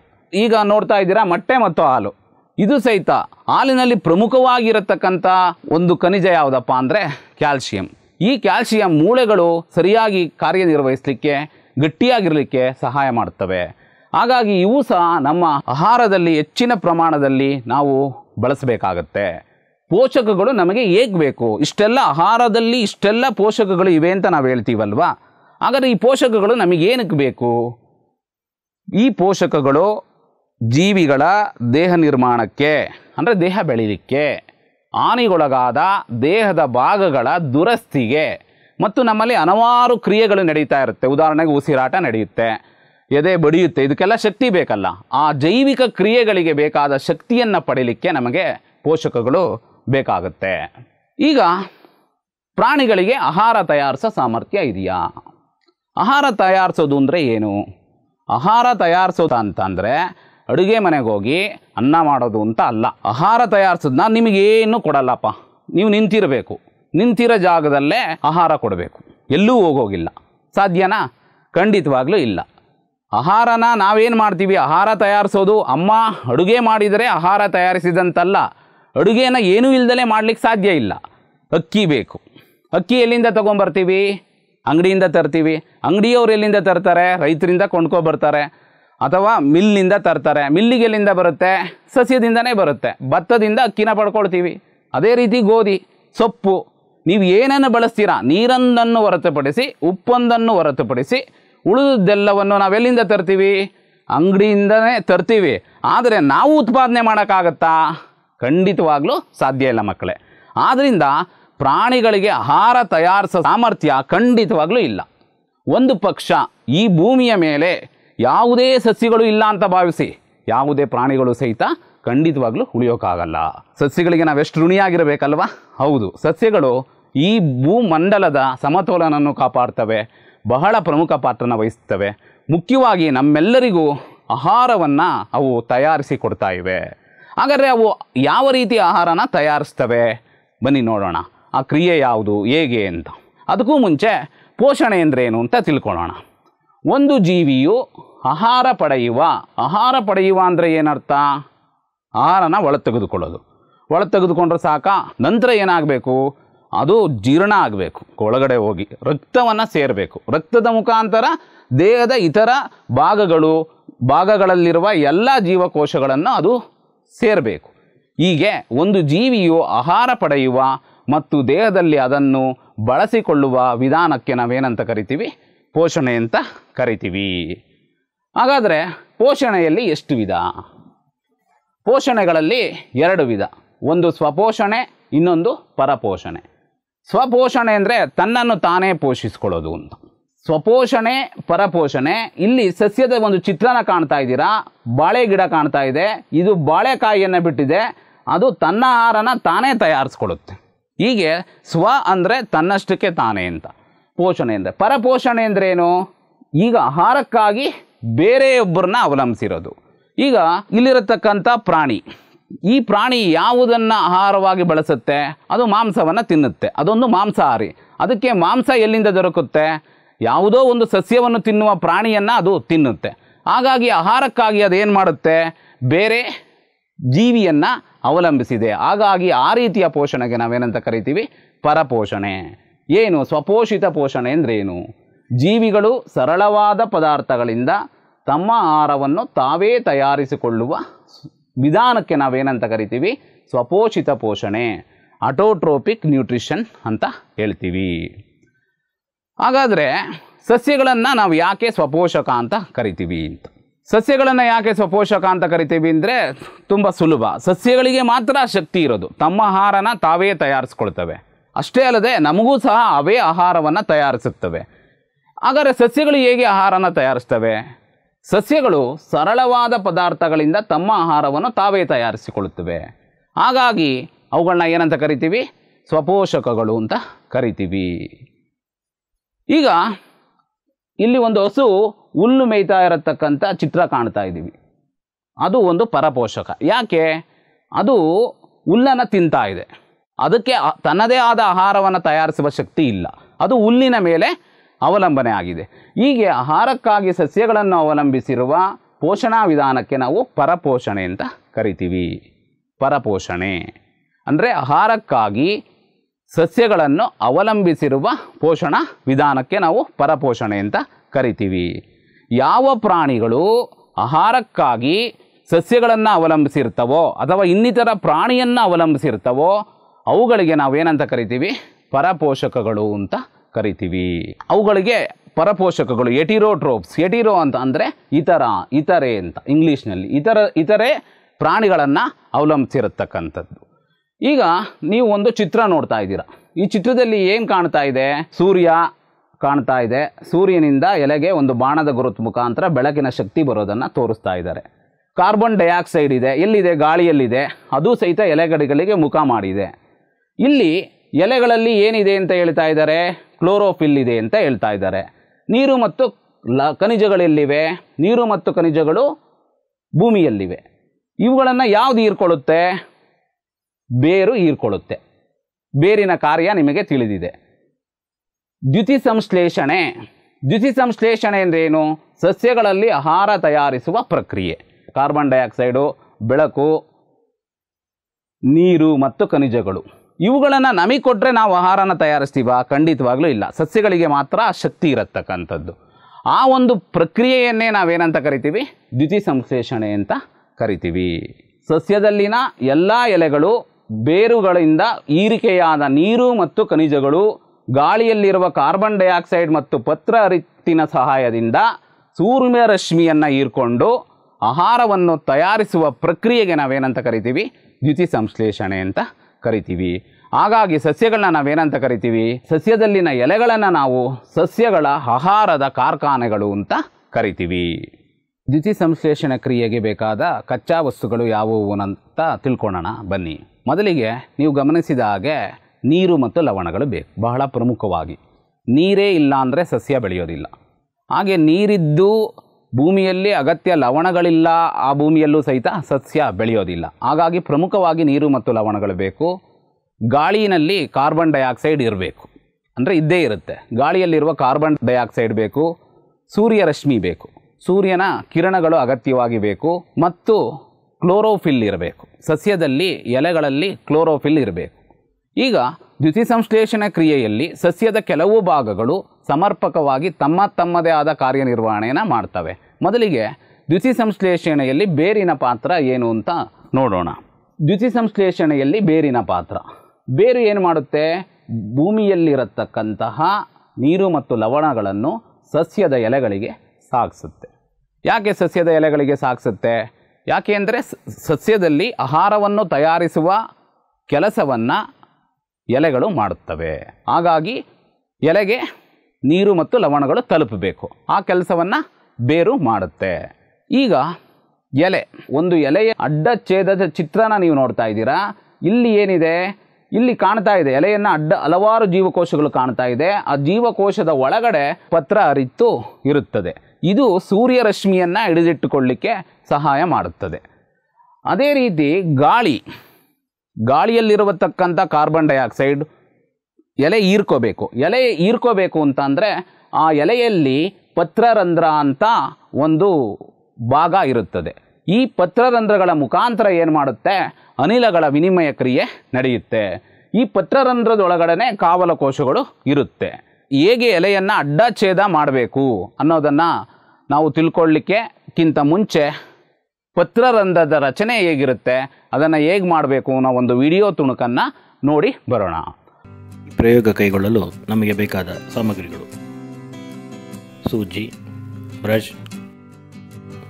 ಈಗ ನೋಡ್ತಾ ಇದ್ದೀರಾ ಮೊಟ್ಟೆ ಮತ್ತು ಹಾಲು ಇದು ಸಹಿತ ಹಾಲಿನಲ್ಲಿ ಪ್ರಮುಖವಾಗಿರತಕ್ಕಂಥ ಒಂದು ಖನಿಜ ಯಾವುದಪ್ಪ ಅಂದರೆ ಕ್ಯಾಲ್ಶಿಯಂ ಈ ಕ್ಯಾಲ್ಶಿಯಂ ಮೂಳೆಗಳು ಸರಿಯಾಗಿ ಕಾರ್ಯನಿರ್ವಹಿಸಲಿಕ್ಕೆ ಗಟ್ಟಿಯಾಗಿರಲಿಕ್ಕೆ ಸಹಾಯ ಮಾಡುತ್ತವೆ ಹಾಗಾಗಿ ಇವು ಸಹ ನಮ್ಮ ಆಹಾರದಲ್ಲಿ ಹೆಚ್ಚಿನ ಪ್ರಮಾಣದಲ್ಲಿ ನಾವು ಬಳಸಬೇಕಾಗತ್ತೆ ಪೋಷಕಗಳು ನಮಗೆ ಹೇಗೆ ಬೇಕು ಇಷ್ಟೆಲ್ಲ ಆಹಾರದಲ್ಲಿ ಇಷ್ಟೆಲ್ಲ ಪೋಷಕಗಳು ಇವೆ ಅಂತ ನಾವು ಹೇಳ್ತೀವಲ್ವಾ ಹಾಗಾದರೆ ಈ ಪೋಷಕಗಳು ನಮಗೇನಕ್ಕೆ ಬೇಕು ಈ ಪೋಷಕಗಳು ಜೀವಿಗಳ ದೇಹ ನಿರ್ಮಾಣಕ್ಕೆ ಅಂದರೆ ದೇಹ ಬೆಳೀಲಿಕ್ಕೆ ಹಾನಿಗೊಳಗಾದ ದೇಹದ ಭಾಗಗಳ ದುರಸ್ತಿಗೆ ಮತ್ತು ನಮ್ಮಲ್ಲಿ ಹಲವಾರು ಕ್ರಿಯೆಗಳು ನಡೀತಾ ಇರುತ್ತೆ ಉದಾಹರಣೆಗೆ ಉಸಿರಾಟ ನಡೆಯುತ್ತೆ ಎದೆ ಬಡಿಯುತ್ತೆ ಇದಕ್ಕೆಲ್ಲ ಶಕ್ತಿ ಬೇಕಲ್ಲ ಆ ಜೈವಿಕ ಕ್ರಿಯೆಗಳಿಗೆ ಬೇಕಾದ ಶಕ್ತಿಯನ್ನು ಪಡೀಲಿಕ್ಕೆ ನಮಗೆ ಪೋಷಕಗಳು ಬೇಕಾಗುತ್ತೆ ಈಗ ಪ್ರಾಣಿಗಳಿಗೆ ಆಹಾರ ತಯಾರಿಸೋ ಸಾಮರ್ಥ್ಯ ಇದೆಯಾ ಆಹಾರ ತಯಾರಿಸೋದು ಅಂದರೆ ಏನು ಆಹಾರ ತಯಾರಿಸೋದು ಅಂತಂದರೆ ಅಡುಗೆ ಮನೆಗೆ ಹೋಗಿ ಅನ್ನ ಮಾಡೋದು ಅಂತ ಅಲ್ಲ ಆಹಾರ ತಯಾರಿಸೋದನ್ನ ನಿಮಗೇನು ಕೊಡಲ್ಲಪ್ಪ ನೀವು ನಿಂತಿರಬೇಕು ನಿಂತಿರೋ ಜಾಗದಲ್ಲೇ ಆಹಾರ ಕೊಡಬೇಕು ಎಲ್ಲೂ ಹೋಗೋಗಿಲ್ಲ ಸಾಧ್ಯನಾ ಖಂಡಿತವಾಗ್ಲೂ ಇಲ್ಲ ಆಹಾರನ ನಾವೇನು ಮಾಡ್ತೀವಿ ಆಹಾರ ತಯಾರಿಸೋದು ಅಮ್ಮ ಅಡುಗೆ ಮಾಡಿದರೆ ಆಹಾರ ತಯಾರಿಸಿದಂತಲ್ಲ ಅಡುಗೆಯನ್ನು ಏನೂ ಇಲ್ದಲೇ ಮಾಡಲಿಕ್ಕೆ ಸಾಧ್ಯ ಇಲ್ಲ ಅಕ್ಕಿ ಬೇಕು ಅಕ್ಕಿ ಎಲ್ಲಿಂದ ತೊಗೊಂಬರ್ತೀವಿ ಅಂಗಡಿಯಿಂದ ತರ್ತೀವಿ ಅಂಗಡಿಯವ್ರು ಎಲ್ಲಿಂದ ತರ್ತಾರೆ ರೈತರಿಂದ ಕೊಂಡ್ಕೊಬರ್ತಾರೆ ಅಥವಾ ಮಿಲ್ನಿಂದ ತರ್ತಾರೆ ಮಿಲ್ಲಿಗೆ ಎಲ್ಲಿಂದ ಬರುತ್ತೆ ಸಸ್ಯದಿಂದನೇ ಬರುತ್ತೆ ಭತ್ತದಿಂದ ಅಕ್ಕಿನ ಪಡ್ಕೊಳ್ತೀವಿ ಅದೇ ರೀತಿ ಗೋಧಿ ಸೊಪ್ಪು ನೀವು ಏನನ್ನು ಬಳಸ್ತೀರಾ ನೀರೊಂದನ್ನು ಹೊರತುಪಡಿಸಿ ಉಪ್ಪೊಂದನ್ನು ಹೊರತುಪಡಿಸಿ ಉಳಿದದ್ದೆಲ್ಲವನ್ನು ನಾವೆಲ್ಲಿಂದ ತರ್ತೀವಿ ಅಂಗಡಿಯಿಂದನೇ ತರ್ತೀವಿ ಆದರೆ ನಾವು ಉತ್ಪಾದನೆ ಮಾಡೋಕ್ಕಾಗತ್ತಾ ಖಂಡಿತವಾಗಲೂ ಸಾಧ್ಯ ಇಲ್ಲ ಮಕ್ಕಳೇ ಆದ್ದರಿಂದ ಪ್ರಾಣಿಗಳಿಗೆ ಆಹಾರ ತಯಾರಿಸೋ ಸಾಮರ್ಥ್ಯ ಖಂಡಿತವಾಗಲೂ ಇಲ್ಲ ಒಂದು ಪಕ್ಷ ಈ ಭೂಮಿಯ ಮೇಲೆ ಯಾವುದೇ ಸಸ್ಯಗಳು ಇಲ್ಲ ಅಂತ ಭಾವಿಸಿ ಯಾವುದೇ ಪ್ರಾಣಿಗಳು ಸಹಿತ ಖಂಡಿತವಾಗ್ಲೂ ಉಳಿಯೋಕ್ಕಾಗಲ್ಲ ಸಸ್ಯಗಳಿಗೆ ನಾವೆಷ್ಟು ಋಣಿಯಾಗಿರಬೇಕಲ್ವಾ ಹೌದು ಸಸ್ಯಗಳು ಈ ಭೂಮಂಡಲದ ಸಮತೋಲನವನ್ನು ಕಾಪಾಡ್ತವೆ ಬಹಳ ಪ್ರಮುಖ ಪಾತ್ರನ ವಹಿಸ್ತವೆ ಮುಖ್ಯವಾಗಿ ನಮ್ಮೆಲ್ಲರಿಗೂ ಆಹಾರವನ್ನು ಅವು ತಯಾರಿಸಿ ಕೊಡ್ತಾ ಇವೆ ಹಾಗಾದರೆ ಅವು ಯಾವ ರೀತಿ ಆಹಾರನ ತಯಾರಿಸ್ತವೆ ಬನ್ನಿ ನೋಡೋಣ ಆ ಕ್ರಿಯೆ ಯಾವುದು ಹೇಗೆ ಅಂತ ಅದಕ್ಕೂ ಮುಂಚೆ ಪೋಷಣೆ ಏನು ಅಂತ ತಿಳ್ಕೊಳ್ಳೋಣ ಒಂದು ಜೀವಿಯು ಆಹಾರ ಪಡೆಯುವ ಆಹಾರ ಪಡೆಯುವ ಅಂದರೆ ಏನರ್ಥ ಆಹಾರನ ಒಳ ತೆಗೆದುಕೊಳ್ಳೋದು ಒಳ ತೆಗೆದುಕೊಂಡ್ರೆ ಸಾಕ ನಂತರ ಏನಾಗಬೇಕು ಅದು ಜೀರ್ಣ ಆಗಬೇಕು ಒಳಗಡೆ ಹೋಗಿ ರಕ್ತವನ್ನು ಸೇರಬೇಕು ರಕ್ತದ ಮುಖಾಂತರ ದೇಹದ ಇತರ ಭಾಗಗಳು ಭಾಗಗಳಲ್ಲಿರುವ ಎಲ್ಲ ಜೀವಕೋಶಗಳನ್ನು ಅದು ಸೇರಬೇಕು ಹೀಗೆ ಒಂದು ಜೀವಿಯು ಆಹಾರ ಪಡೆಯುವ ಮತ್ತು ದೇಹದಲ್ಲಿ ಅದನ್ನು ಬಳಸಿಕೊಳ್ಳುವ ವಿಧಾನಕ್ಕೆ ನಾವೇನಂತ ಕರಿತೀವಿ ಪೋಷಣೆ ಅಂತ ಕರಿತೀವಿ ಹಾಗಾದರೆ ಪೋಷಣೆಯಲ್ಲಿ ಎಷ್ಟು ವಿಧ ಪೋಷಣೆಗಳಲ್ಲಿ ಎರಡು ವಿಧ ಒಂದು ಸ್ವಪೋಷಣೆ ಇನ್ನೊಂದು ಪರಪೋಷಣೆ ಸ್ವಪೋಷಣೆ ಅಂದರೆ ತನ್ನನ್ನು ತಾನೇ ಪೋಷಿಸ್ಕೊಳ್ಳೋದು ಅಂತ ಸ್ವಪೋಷಣೆ ಪರಪೋಷಣೆ ಇಲ್ಲಿ ಸಸ್ಯದ ಒಂದು ಚಿತ್ರನ ಕಾಣ್ತಾ ಇದ್ದೀರಾ ಬಾಳೆ ಗಿಡ ಕಾಣ್ತಾ ಇದೆ ಇದು ಬಾಳೆಕಾಯಿಯನ್ನು ಬಿಟ್ಟಿದೆ ಅದು ತನ್ನ ಆಹಾರನ ತಾನೇ ತಯಾರಿಸ್ಕೊಡುತ್ತೆ ಹೀಗೆ ಸ್ವ ಅಂದರೆ ತನ್ನಷ್ಟಕ್ಕೆ ತಾನೇ ಅಂತ ಪೋಷಣೆ ಅಂದರೆ ಪರಪೋಷಣೆ ಅಂದರೆ ಏನು ಈಗ ಆಹಾರಕ್ಕಾಗಿ ಬೇರೆಯೊಬ್ಬರನ್ನ ಅವಲಂಬಿಸಿರೋದು ಈಗ ಇಲ್ಲಿರತಕ್ಕಂಥ ಪ್ರಾಣಿ ಈ ಪ್ರಾಣಿ ಯಾವುದನ್ನು ಆಹಾರವಾಗಿ ಬಳಸುತ್ತೆ ಅದು ಮಾಂಸವನ್ನು ತಿನ್ನುತ್ತೆ ಅದೊಂದು ಮಾಂಸಾಹಾರಿ ಅದಕ್ಕೆ ಮಾಂಸ ಎಲ್ಲಿಂದ ದೊರಕುತ್ತೆ ಯಾವುದೋ ಒಂದು ಸಸ್ಯವನ್ನು ತಿನ್ನುವ ಪ್ರಾಣಿಯನ್ನು ಅದು ತಿನ್ನುತ್ತೆ ಹಾಗಾಗಿ ಆಹಾರಕ್ಕಾಗಿ ಅದೇನು ಮಾಡುತ್ತೆ ಬೇರೆ ಜೀವಿಯನ್ನು ಅವಲಂಬಿಸಿದೆ ಹಾಗಾಗಿ ಆ ರೀತಿಯ ಪೋಷಣೆಗೆ ನಾವೇನಂತ ಕರಿತೀವಿ ಪರಪೋಷಣೆ ಏನು ಸ್ವಪೋಷಿತ ಪೋಷಣೆ ಅಂದ್ರೇನು ಜೀವಿಗಳು ಸರಳವಾದ ಪದಾರ್ಥಗಳಿಂದ ತಮ್ಮ ಆಹಾರವನ್ನು ತಾವೇ ತಯಾರಿಸಿಕೊಳ್ಳುವ ವಿಧಾನಕ್ಕೆ ನಾವೇನಂತ ಕರಿತೀವಿ ಸ್ವಪೋಷಿತ ಪೋಷಣೆ ಅಟೋಟ್ರೋಪಿಕ್ ನ್ಯೂಟ್ರಿಷನ್ ಅಂತ ಹೇಳ್ತೀವಿ ಹಾಗಾದರೆ ಸಸ್ಯಗಳನ್ನು ನಾವು ಯಾಕೆ ಸ್ವಪೋಷಕ ಅಂತ ಕರಿತೀವಿ ಅಂತ ಸಸ್ಯಗಳನ್ನು ಯಾಕೆ ಸ್ವಪೋಷಕ ಅಂತ ಕರಿತೀವಿ ಅಂದರೆ ತುಂಬ ಸುಲಭ ಸಸ್ಯಗಳಿಗೆ ಮಾತ್ರ ಶಕ್ತಿ ಇರೋದು ತಮ್ಮ ಆಹಾರನ ತಾವೇ ತಯಾರಿಸ್ಕೊಳ್ತವೆ ಅಷ್ಟೇ ಅಲ್ಲದೆ ನಮಗೂ ಸಹ ಅವೇ ಆಹಾರವನ್ನು ತಯಾರಿಸುತ್ತವೆ ಹಾಗಾದರೆ ಸಸ್ಯಗಳು ಹೇಗೆ ಆಹಾರನ ತಯಾರಿಸ್ತವೆ ಸಸ್ಯಗಳು ಸರಳವಾದ ಪದಾರ್ಥಗಳಿಂದ ತಮ್ಮ ಆಹಾರವನ್ನು ತಾವೇ ತಯಾರಿಸಿಕೊಳ್ಳುತ್ತವೆ ಹಾಗಾಗಿ ಅವುಗಳನ್ನ ಏನಂತ ಕರಿತೀವಿ ಸ್ವಪೋಷಕಗಳು ಅಂತ ಕರಿತೀವಿ ಈಗ ಇಲ್ಲಿ ಒಂದು ಹಸು ಹುಲ್ಲು ಮೇಯ್ತಾ ಇರತಕ್ಕಂಥ ಚಿತ್ರ ಕಾಣ್ತಾ ಇದ್ದೀವಿ ಅದು ಒಂದು ಪರಪೋಷಕ ಯಾಕೆ ಅದು ಹುಲ್ಲನ್ನು ತಿಂತಾ ಇದೆ ಅದಕ್ಕೆ ತನ್ನದೇ ಆದ ಆಹಾರವನ್ನು ತಯಾರಿಸುವ ಶಕ್ತಿ ಇಲ್ಲ ಅದು ಹುಲ್ಲಿನ ಮೇಲೆ ಅವಲಂಬನೆ ಆಗಿದೆ ಹೀಗೆ ಆಹಾರಕ್ಕಾಗಿ ಸಸ್ಯಗಳನ್ನು ಅವಲಂಬಿಸಿರುವ ಪೋಷಣಾ ವಿಧಾನಕ್ಕೆ ನಾವು ಪರಪೋಷಣೆ ಅಂತ ಕರಿತೀವಿ ಪರಪೋಷಣೆ ಅಂದರೆ ಆಹಾರಕ್ಕಾಗಿ ಸಸ್ಯಗಳನ್ನು ಅವಲಂಬಿಸಿರುವ ಪೋಷಣ ವಿಧಾನಕ್ಕೆ ನಾವು ಪರಪೋಷಣೆ ಅಂತ ಕರಿತೀವಿ ಯಾವ ಪ್ರಾಣಿಗಳು ಆಹಾರಕ್ಕಾಗಿ ಸಸ್ಯಗಳನ್ನು ಅವಲಂಬಿಸಿರ್ತವೋ ಅಥವಾ ಇನ್ನಿತರ ಪ್ರಾಣಿಯನ್ನು ಅವಲಂಬಿಸಿರ್ತವೋ ಅವುಗಳಿಗೆ ನಾವೇನಂತ ಕರಿತೀವಿ ಪರಪೋಷಕಗಳು ಅಂತ ಕರಿತೀವಿ ಅವುಗಳಿಗೆ ಪರಪೋಷಕಗಳು ಟ್ರೋಪ್ಸ್ ಎಟಿರೋ ಅಂತ ಅಂದರೆ ಇತರ ಇತರೆ ಅಂತ ಇಂಗ್ಲೀಷ್ನಲ್ಲಿ ಇತರ ಇತರೆ ಪ್ರಾಣಿಗಳನ್ನು ಅವಲಂಬಿಸಿರತಕ್ಕಂಥದ್ದು ಈಗ ನೀವು ಒಂದು ಚಿತ್ರ ನೋಡ್ತಾ ಇದ್ದೀರಾ ಈ ಚಿತ್ರದಲ್ಲಿ ಏನು ಕಾಣ್ತಾ ಇದೆ ಸೂರ್ಯ ಕಾಣ್ತಾ ಇದೆ ಸೂರ್ಯನಿಂದ ಎಲೆಗೆ ಒಂದು ಬಾಣದ ಗುರುತ್ ಮುಖಾಂತರ ಬೆಳಕಿನ ಶಕ್ತಿ ಬರೋದನ್ನು ತೋರಿಸ್ತಾ ಇದ್ದಾರೆ ಕಾರ್ಬನ್ ಡೈಆಕ್ಸೈಡ್ ಇದೆ ಎಲ್ಲಿದೆ ಗಾಳಿಯಲ್ಲಿದೆ ಅದು ಸಹಿತ ಎಲೆಗಡೆಗಳಿಗೆ ಮುಖ ಮಾಡಿದೆ ಇಲ್ಲಿ ಎಲೆಗಳಲ್ಲಿ ಏನಿದೆ ಅಂತ ಹೇಳ್ತಾ ಇದ್ದಾರೆ ಕ್ಲೋರೋಫಿಲ್ ಇದೆ ಅಂತ ಹೇಳ್ತಾ ಇದ್ದಾರೆ ನೀರು ಮತ್ತು ಲ ಖನಿಜಗಳೆಲ್ಲಿವೆ ನೀರು ಮತ್ತು ಖನಿಜಗಳು ಭೂಮಿಯಲ್ಲಿವೆ ಇವುಗಳನ್ನು ಯಾವುದು ಹೀರ್ಕೊಳ್ಳುತ್ತೆ ಬೇರು ಹೀರ್ಕೊಳ್ಳುತ್ತೆ ಬೇರಿನ ಕಾರ್ಯ ನಿಮಗೆ ತಿಳಿದಿದೆ ದ್ಯುತಿ ಸಂಶ್ಲೇಷಣೆ ದ್ಯುತಿ ಸಂಶ್ಲೇಷಣೆ ಅಂದ್ರೇನು ಸಸ್ಯಗಳಲ್ಲಿ ಆಹಾರ ತಯಾರಿಸುವ ಪ್ರಕ್ರಿಯೆ ಕಾರ್ಬನ್ ಡೈಆಕ್ಸೈಡು ಬೆಳಕು ನೀರು ಮತ್ತು ಖನಿಜಗಳು ಇವುಗಳನ್ನು ನಮಗೆ ಕೊಟ್ಟರೆ ನಾವು ಆಹಾರನ ತಯಾರಿಸ್ತೀವ ಖಂಡಿತವಾಗಲೂ ಇಲ್ಲ ಸಸ್ಯಗಳಿಗೆ ಮಾತ್ರ ಶಕ್ತಿ ಇರತಕ್ಕಂಥದ್ದು ಆ ಒಂದು ಪ್ರಕ್ರಿಯೆಯನ್ನೇ ನಾವೇನಂತ ಕರಿತೀವಿ ದ್ಯುತಿ ಸಂಶ್ಲೇಷಣೆ ಅಂತ ಕರಿತೀವಿ ಸಸ್ಯದಲ್ಲಿನ ಎಲ್ಲ ಎಲೆಗಳು ಬೇರುಗಳಿಂದ ಹೀರಿಕೆಯಾದ ನೀರು ಮತ್ತು ಖನಿಜಗಳು ಗಾಳಿಯಲ್ಲಿರುವ ಕಾರ್ಬನ್ ಡೈಆಕ್ಸೈಡ್ ಮತ್ತು ಪತ್ರ ಹರಿತ್ತಿನ ಸಹಾಯದಿಂದ ರಶ್ಮಿಯನ್ನು ಹೀರ್ಕೊಂಡು ಆಹಾರವನ್ನು ತಯಾರಿಸುವ ಪ್ರಕ್ರಿಯೆಗೆ ನಾವೇನಂತ ಕರಿತೀವಿ ದ್ಯುತಿ ಸಂಶ್ಲೇಷಣೆ ಅಂತ ಕರಿತೀವಿ ಹಾಗಾಗಿ ಸಸ್ಯಗಳನ್ನ ನಾವೇನಂತ ಕರಿತೀವಿ ಸಸ್ಯದಲ್ಲಿನ ಎಲೆಗಳನ್ನು ನಾವು ಸಸ್ಯಗಳ ಆಹಾರದ ಕಾರ್ಖಾನೆಗಳು ಅಂತ ಕರಿತೀವಿ ದ್ಯುತಿ ಸಂಶ್ಲೇಷಣ ಕ್ರಿಯೆಗೆ ಬೇಕಾದ ಕಚ್ಚಾ ವಸ್ತುಗಳು ಯಾವುವು ಅಂತ ತಿಳ್ಕೊಳ್ಳೋಣ ಬನ್ನಿ ಮೊದಲಿಗೆ ನೀವು ಗಮನಿಸಿದ ಹಾಗೆ ನೀರು ಮತ್ತು ಲವಣಗಳು ಬೇಕು ಬಹಳ ಪ್ರಮುಖವಾಗಿ ನೀರೇ ಇಲ್ಲ ಅಂದರೆ ಸಸ್ಯ ಬೆಳೆಯೋದಿಲ್ಲ ಹಾಗೆ ನೀರಿದ್ದು ಭೂಮಿಯಲ್ಲಿ ಅಗತ್ಯ ಲವಣಗಳಿಲ್ಲ ಆ ಭೂಮಿಯಲ್ಲೂ ಸಹಿತ ಸಸ್ಯ ಬೆಳೆಯೋದಿಲ್ಲ ಹಾಗಾಗಿ ಪ್ರಮುಖವಾಗಿ ನೀರು ಮತ್ತು ಲವಣಗಳು ಬೇಕು ಗಾಳಿಯಲ್ಲಿ ಕಾರ್ಬನ್ ಡೈಆಕ್ಸೈಡ್ ಇರಬೇಕು ಅಂದರೆ ಇದ್ದೇ ಇರುತ್ತೆ ಗಾಳಿಯಲ್ಲಿರುವ ಕಾರ್ಬನ್ ಡೈಆಕ್ಸೈಡ್ ಬೇಕು ಸೂರ್ಯರಶ್ಮಿ ಬೇಕು ಸೂರ್ಯನ ಕಿರಣಗಳು ಅಗತ್ಯವಾಗಿ ಬೇಕು ಮತ್ತು ಕ್ಲೋರೋಫಿಲ್ ಇರಬೇಕು ಸಸ್ಯದಲ್ಲಿ ಎಲೆಗಳಲ್ಲಿ ಕ್ಲೋರೋಫಿಲ್ ಇರಬೇಕು ಈಗ ದ್ಯುತಿಸಂಶ್ಲೇಷಣ ಕ್ರಿಯೆಯಲ್ಲಿ ಸಸ್ಯದ ಕೆಲವು ಭಾಗಗಳು ಸಮರ್ಪಕವಾಗಿ ತಮ್ಮ ತಮ್ಮದೇ ಆದ ಕಾರ್ಯನಿರ್ವಹಣೆಯನ್ನು ಮಾಡ್ತವೆ ಮೊದಲಿಗೆ ಸಂಶ್ಲೇಷಣೆಯಲ್ಲಿ ಬೇರಿನ ಪಾತ್ರ ಏನು ಅಂತ ನೋಡೋಣ ಸಂಶ್ಲೇಷಣೆಯಲ್ಲಿ ಬೇರಿನ ಪಾತ್ರ ಬೇರು ಏನು ಮಾಡುತ್ತೆ ಭೂಮಿಯಲ್ಲಿರತಕ್ಕಂತಹ ನೀರು ಮತ್ತು ಲವಣಗಳನ್ನು ಸಸ್ಯದ ಎಲೆಗಳಿಗೆ ಸಾಗಿಸುತ್ತೆ ಯಾಕೆ ಸಸ್ಯದ ಎಲೆಗಳಿಗೆ ಸಾಗಿಸುತ್ತೆ ಯಾಕೆ ಅಂದರೆ ಸಸ್ಯದಲ್ಲಿ ಆಹಾರವನ್ನು ತಯಾರಿಸುವ ಕೆಲಸವನ್ನು ಎಲೆಗಳು ಮಾಡುತ್ತವೆ ಹಾಗಾಗಿ ಎಲೆಗೆ ನೀರು ಮತ್ತು ಲವಣಗಳು ತಲುಪಬೇಕು ಆ ಕೆಲಸವನ್ನು ಬೇರು ಮಾಡುತ್ತೆ ಈಗ ಎಲೆ ಒಂದು ಎಲೆಯ ಅಡ್ಡ ಛೇದದ ಚಿತ್ರನ ನೀವು ನೋಡ್ತಾ ಇದ್ದೀರಾ ಇಲ್ಲಿ ಏನಿದೆ ಇಲ್ಲಿ ಕಾಣ್ತಾ ಇದೆ ಎಲೆಯನ್ನು ಅಡ್ಡ ಹಲವಾರು ಜೀವಕೋಶಗಳು ಕಾಣ್ತಾ ಇದೆ ಆ ಜೀವಕೋಶದ ಒಳಗಡೆ ಪತ್ರ ಅರಿತು ಇರುತ್ತದೆ ಇದು ಸೂರ್ಯರಶ್ಮಿಯನ್ನು ಹಿಡಿದಿಟ್ಟುಕೊಳ್ಳಿಕ್ಕೆ ಸಹಾಯ ಮಾಡುತ್ತದೆ ಅದೇ ರೀತಿ ಗಾಳಿ ಗಾಳಿಯಲ್ಲಿರತಕ್ಕಂಥ ಕಾರ್ಬನ್ ಡೈಆಕ್ಸೈಡ್ ಎಲೆ ಈರ್ಕೋಬೇಕು ಎಲೆ ಹೀರ್ಕೋಬೇಕು ಅಂದರೆ ಆ ಎಲೆಯಲ್ಲಿ ಪತ್ರರಂಧ್ರ ಅಂತ ಒಂದು ಭಾಗ ಇರುತ್ತದೆ ಈ ಪತ್ರರಂಧ್ರಗಳ ಮುಖಾಂತರ ಏನು ಮಾಡುತ್ತೆ ಅನಿಲಗಳ ವಿನಿಮಯ ಕ್ರಿಯೆ ನಡೆಯುತ್ತೆ ಈ ಪತ್ರರಂಧ್ರದೊಳಗಡೆ ಕೋಶಗಳು ಇರುತ್ತೆ ಹೇಗೆ ಎಲೆಯನ್ನು ಛೇದ ಮಾಡಬೇಕು ಅನ್ನೋದನ್ನು ನಾವು ತಿಳ್ಕೊಳ್ಳಿಕ್ಕೆಕ್ಕಿಂತ ಮುಂಚೆ ಪತ್ರರಂಧದ ರಚನೆ ಹೇಗಿರುತ್ತೆ ಅದನ್ನು ಹೇಗೆ ಮಾಡಬೇಕು ಅನ್ನೋ ಒಂದು ವಿಡಿಯೋ ತುಣುಕನ್ನು ನೋಡಿ ಬರೋಣ ಪ್ರಯೋಗ ಕೈಗೊಳ್ಳಲು ನಮಗೆ ಬೇಕಾದ ಸಾಮಗ್ರಿಗಳು ಸೂಜಿ ಬ್ರಷ್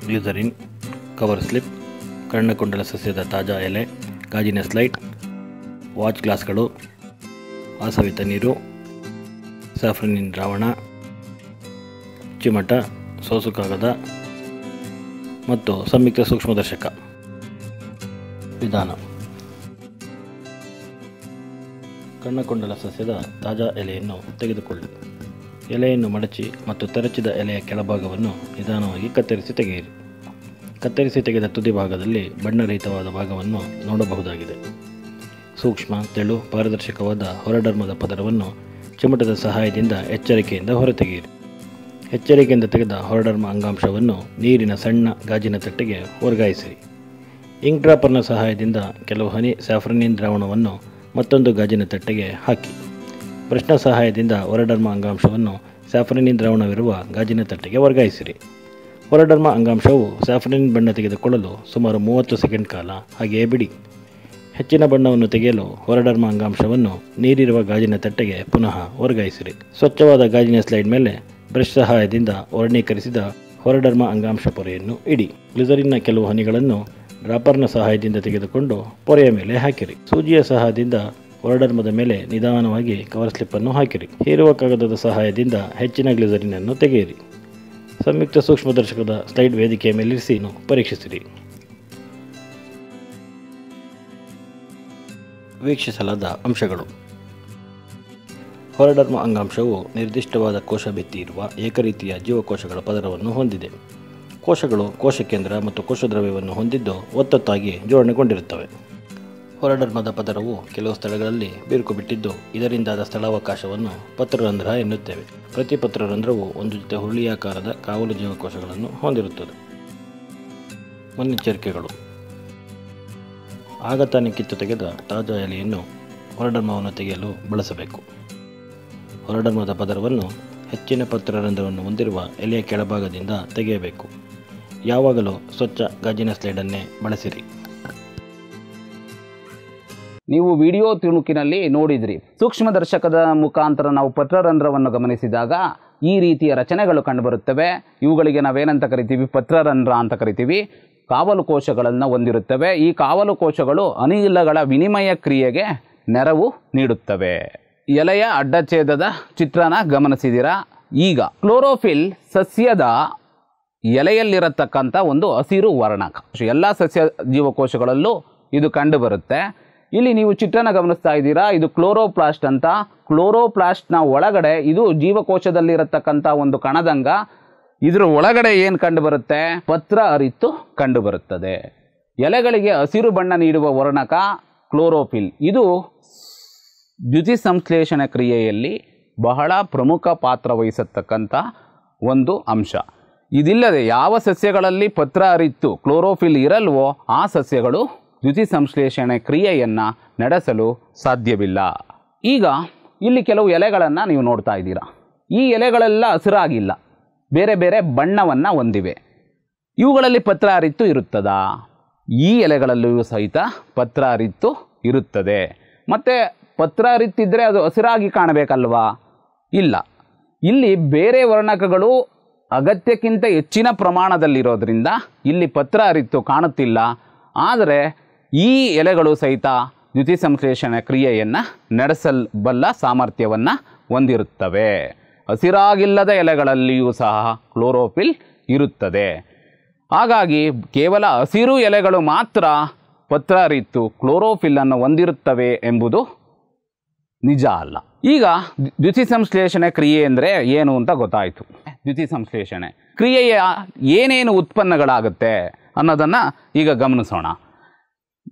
ಗ್ಲೀಸರಿನ್ ಕವರ್ ಸ್ಲಿಪ್ ಕರ್ಣಕುಂಡಲ ಸಸ್ಯದ ತಾಜಾ ಎಲೆ ಗಾಜಿನ ಸ್ಲೈಡ್ ವಾಚ್ ಗ್ಲಾಸ್ಗಳು ಆಸವಿತ ನೀರು ಸ್ಯಾಫ್ರನಿನ್ ದ್ರಾವಣ ಚಿಮಟ ಸೋಸು ಕಾಗದ ಮತ್ತು ಸಂಯುಕ್ತ ಸೂಕ್ಷ್ಮದರ್ಶಕ ವಿಧಾನ ಕಣ್ಣಕೊಂಡಲ ಸಸ್ಯದ ತಾಜಾ ಎಲೆಯನ್ನು ತೆಗೆದುಕೊಳ್ಳಿ ಎಲೆಯನ್ನು ಮಡಚಿ ಮತ್ತು ತರಚಿದ ಎಲೆಯ ಕೆಳಭಾಗವನ್ನು ನಿಧಾನವಾಗಿ ಕತ್ತರಿಸಿ ತೆಗೆಯಿರಿ ಕತ್ತರಿಸಿ ತೆಗೆದ ತುದಿ ಭಾಗದಲ್ಲಿ ಬಣ್ಣರಹಿತವಾದ ಭಾಗವನ್ನು ನೋಡಬಹುದಾಗಿದೆ ಸೂಕ್ಷ್ಮ ತೆಳು ಪಾರದರ್ಶಕವಾದ ಹೊರಡರ್ಮದ ಪದರವನ್ನು ಚಿಮಟದ ಸಹಾಯದಿಂದ ಎಚ್ಚರಿಕೆಯಿಂದ ಹೊರತೆಗೆಯಿರಿ ಎಚ್ಚರಿಕೆಯಿಂದ ತೆಗೆದ ಹೊರಡರ್ಮ ಅಂಗಾಂಶವನ್ನು ನೀರಿನ ಸಣ್ಣ ಗಾಜಿನ ತಟ್ಟೆಗೆ ವರ್ಗಾಯಿಸಿರಿ ಇಂಕ್ ಡ್ರಾಪರ್ನ ಸಹಾಯದಿಂದ ಕೆಲವು ಹನಿ ಸ್ಯಾಫ್ರನಿನ್ ದ್ರಾವಣವನ್ನು ಮತ್ತೊಂದು ಗಾಜಿನ ತಟ್ಟೆಗೆ ಹಾಕಿ ಪ್ರಶ್ನ ಸಹಾಯದಿಂದ ಹೊರಡರ್ಮ ಅಂಗಾಂಶವನ್ನು ಸ್ಯಾಫ್ರನಿನ್ ದ್ರಾವಣವಿರುವ ಗಾಜಿನ ತಟ್ಟೆಗೆ ವರ್ಗಾಯಿಸಿರಿ ಹೊರಡರ್ಮ ಅಂಗಾಂಶವು ಸ್ಯಾಫ್ರನಿನ್ ಬಣ್ಣ ತೆಗೆದುಕೊಳ್ಳಲು ಸುಮಾರು ಮೂವತ್ತು ಸೆಕೆಂಡ್ ಕಾಲ ಹಾಗೆಯೇ ಬಿಡಿ ಹೆಚ್ಚಿನ ಬಣ್ಣವನ್ನು ತೆಗೆಯಲು ಹೊರಡರ್ಮ ಅಂಗಾಂಶವನ್ನು ನೀರಿರುವ ಗಾಜಿನ ತಟ್ಟೆಗೆ ಪುನಃ ವರ್ಗಾಯಿಸಿರಿ ಸ್ವಚ್ಛವಾದ ಗಾಜಿನ ಸ್ಲೈಡ್ ಮೇಲೆ ಬ್ರಷ್ ಸಹಾಯದಿಂದ ವರ್ಣೀಕರಿಸಿದ ಹೊರಡರ್ಮ ಅಂಗಾಂಶ ಪೊರೆಯನ್ನು ಇಡಿ ಗ್ಲಿಸರಿನ್ನ ಕೆಲವು ಹನಿಗಳನ್ನು ಡ್ರಾಪರ್ನ ಸಹಾಯದಿಂದ ತೆಗೆದುಕೊಂಡು ಪೊರೆಯ ಮೇಲೆ ಹಾಕಿರಿ ಸೂಜಿಯ ಸಹಾಯದಿಂದ ಹೊರಡರ್ಮದ ಮೇಲೆ ನಿಧಾನವಾಗಿ ಕವರ್ ಸ್ಲಿಪ್ಪನ್ನು ಹಾಕಿರಿ ಹೀರುವ ಕಾಗದದ ಸಹಾಯದಿಂದ ಹೆಚ್ಚಿನ ಗ್ಲಿಸರಿನನ್ನು ತೆಗೆಯಿರಿ ಸಂಯುಕ್ತ ಸೂಕ್ಷ್ಮದರ್ಶಕದ ಸ್ಲೈಡ್ ವೇದಿಕೆಯ ಮೇಲಿರಿಸಿ ಪರೀಕ್ಷಿಸಿರಿ ವೀಕ್ಷಿಸಲಾದ ಅಂಶಗಳು ಹೊರಡರ್ಮ ಅಂಗಾಂಶವು ನಿರ್ದಿಷ್ಟವಾದ ಕೋಶ ಭಿತ್ತಿ ಇರುವ ಏಕರೀತಿಯ ಜೀವಕೋಶಗಳ ಪದರವನ್ನು ಹೊಂದಿದೆ ಕೋಶಗಳು ಕೋಶ ಕೇಂದ್ರ ಮತ್ತು ಕೋಶದ್ರವ್ಯವನ್ನು ಹೊಂದಿದ್ದು ಒತ್ತೊತ್ತಾಗಿ ಜೋಡಣೆಗೊಂಡಿರುತ್ತವೆ ಹೊರಡರ್ಮದ ಪದರವು ಕೆಲವು ಸ್ಥಳಗಳಲ್ಲಿ ಬಿರುಕು ಬಿಟ್ಟಿದ್ದು ಇದರಿಂದಾದ ಸ್ಥಳಾವಕಾಶವನ್ನು ಪತ್ರರಂಧ್ರ ಎನ್ನುತ್ತೇವೆ ಪ್ರತಿ ಪತ್ರರಂಧ್ರವು ಒಂದು ಜೊತೆ ಹುರುಳಿಯಾಕಾರದ ಕಾವಲು ಜೀವಕೋಶಗಳನ್ನು ಹೊಂದಿರುತ್ತದೆ ಮುನ್ನೆಚ್ಚರಿಕೆಗಳು ಆಗ ತಾನೇ ಕಿತ್ತು ತೆಗೆದ ತಾಜಾ ಎಲೆಯನ್ನು ಹೊರಡರ್ಮವನ್ನು ತೆಗೆಯಲು ಬಳಸಬೇಕು ಹೊರಡರ್ಮದ ಪದರವನ್ನು ಹೆಚ್ಚಿನ ಪತ್ರರಂಧ್ರವನ್ನು ಹೊಂದಿರುವ ಎಲೆಯ ಕೆಳಭಾಗದಿಂದ ತೆಗೆಯಬೇಕು ಯಾವಾಗಲೂ ಸ್ವಚ್ಛ ಗಾಜಿನ ಸ್ಲೇಡನ್ನೇ ಬಳಸಿರಿ ನೀವು ವಿಡಿಯೋ ತುಣುಕಿನಲ್ಲಿ ನೋಡಿದ್ರಿ ಸೂಕ್ಷ್ಮದರ್ಶಕದ ಮುಖಾಂತರ ನಾವು ಪತ್ರರಂಧ್ರವನ್ನು ಗಮನಿಸಿದಾಗ ಈ ರೀತಿಯ ರಚನೆಗಳು ಕಂಡುಬರುತ್ತವೆ ಇವುಗಳಿಗೆ ನಾವೇನಂತ ಕರಿತೀವಿ ಪತ್ರರಂಧ್ರ ಅಂತ ಕರಿತೀವಿ ಕಾವಲು ಕೋಶಗಳನ್ನು ಹೊಂದಿರುತ್ತವೆ ಈ ಕಾವಲು ಕೋಶಗಳು ಅನಿಲಗಳ ವಿನಿಮಯ ಕ್ರಿಯೆಗೆ ನೆರವು ನೀಡುತ್ತವೆ ಎಲೆಯ ಅಡ್ಡಛೇದದ ಚಿತ್ರನ ಗಮನಿಸಿದಿರಾ ಈಗ ಕ್ಲೋರೋಫಿಲ್ ಸಸ್ಯದ ಎಲೆಯಲ್ಲಿರತಕ್ಕಂಥ ಒಂದು ಹಸಿರು ವರ್ಣಕ ಎಲ್ಲ ಸಸ್ಯ ಜೀವಕೋಶಗಳಲ್ಲೂ ಇದು ಕಂಡುಬರುತ್ತೆ ಇಲ್ಲಿ ನೀವು ಚಿತ್ರನ ಗಮನಿಸ್ತಾ ಇದ್ದೀರಾ ಇದು ಕ್ಲೋರೋಪ್ಲಾಸ್ಟ್ ಅಂತ ಕ್ಲೋರೋಪ್ಲಾಸ್ಟ್ನ ಒಳಗಡೆ ಇದು ಜೀವಕೋಶದಲ್ಲಿರತಕ್ಕಂಥ ಒಂದು ಕಣದಂಗ ಇದರ ಒಳಗಡೆ ಏನು ಕಂಡು ಬರುತ್ತೆ ಪತ್ರ ಅರಿತು ಕಂಡುಬರುತ್ತದೆ ಎಲೆಗಳಿಗೆ ಹಸಿರು ಬಣ್ಣ ನೀಡುವ ವರ್ಣಕ ಕ್ಲೋರೋಫಿಲ್ ಇದು ದ್ಯುತಿಸಂಶ್ಲೇಷಣ ಕ್ರಿಯೆಯಲ್ಲಿ ಬಹಳ ಪ್ರಮುಖ ಪಾತ್ರ ವಹಿಸತಕ್ಕಂಥ ಒಂದು ಅಂಶ ಇದಿಲ್ಲದೆ ಯಾವ ಸಸ್ಯಗಳಲ್ಲಿ ಪತ್ರ ಅರಿತು ಕ್ಲೋರೋಫಿಲ್ ಇರಲ್ವೋ ಆ ಸಸ್ಯಗಳು ಸಂಶ್ಲೇಷಣೆ ಕ್ರಿಯೆಯನ್ನು ನಡೆಸಲು ಸಾಧ್ಯವಿಲ್ಲ ಈಗ ಇಲ್ಲಿ ಕೆಲವು ಎಲೆಗಳನ್ನು ನೀವು ನೋಡ್ತಾ ಇದ್ದೀರಾ ಈ ಎಲೆಗಳೆಲ್ಲ ಹಸಿರಾಗಿಲ್ಲ ಬೇರೆ ಬೇರೆ ಬಣ್ಣವನ್ನು ಹೊಂದಿವೆ ಇವುಗಳಲ್ಲಿ ಪತ್ರ ಅರಿತು ಇರುತ್ತದಾ ಈ ಎಲೆಗಳಲ್ಲೂ ಸಹಿತ ಪತ್ರ ಅರಿತು ಇರುತ್ತದೆ ಮತ್ತು ಪತ್ರ ಅರಿತಿದ್ದರೆ ಅದು ಹಸಿರಾಗಿ ಕಾಣಬೇಕಲ್ವಾ ಇಲ್ಲ ಇಲ್ಲಿ ಬೇರೆ ವರ್ಣಕಗಳು ಅಗತ್ಯಕ್ಕಿಂತ ಹೆಚ್ಚಿನ ಪ್ರಮಾಣದಲ್ಲಿರೋದರಿಂದ ಇಲ್ಲಿ ಪತ್ರ ಅರಿತು ಕಾಣುತ್ತಿಲ್ಲ ಆದರೆ ಈ ಎಲೆಗಳು ಸಹಿತ ದ್ಯುತಿಸಂಶ್ಲೇಷಣ ಕ್ರಿಯೆಯನ್ನು ನಡೆಸಲ್ಬಲ್ಲ ಸಾಮರ್ಥ್ಯವನ್ನು ಹೊಂದಿರುತ್ತವೆ ಹಸಿರಾಗಿಲ್ಲದ ಎಲೆಗಳಲ್ಲಿಯೂ ಸಹ ಕ್ಲೋರೋಫಿಲ್ ಇರುತ್ತದೆ ಹಾಗಾಗಿ ಕೇವಲ ಹಸಿರು ಎಲೆಗಳು ಮಾತ್ರ ಕ್ಲೋರೋಫಿಲ್ ಕ್ಲೋರೋಫಿಲ್ಲನ್ನು ಹೊಂದಿರುತ್ತವೆ ಎಂಬುದು ನಿಜ ಅಲ್ಲ ಈಗ ದ್ಯುತಿ ಸಂಶ್ಲೇಷಣೆ ಕ್ರಿಯೆ ಅಂದರೆ ಏನು ಅಂತ ಗೊತ್ತಾಯಿತು ದ್ಯುತಿ ಸಂಶ್ಲೇಷಣೆ ಕ್ರಿಯೆಯ ಏನೇನು ಉತ್ಪನ್ನಗಳಾಗುತ್ತೆ ಅನ್ನೋದನ್ನು ಈಗ ಗಮನಿಸೋಣ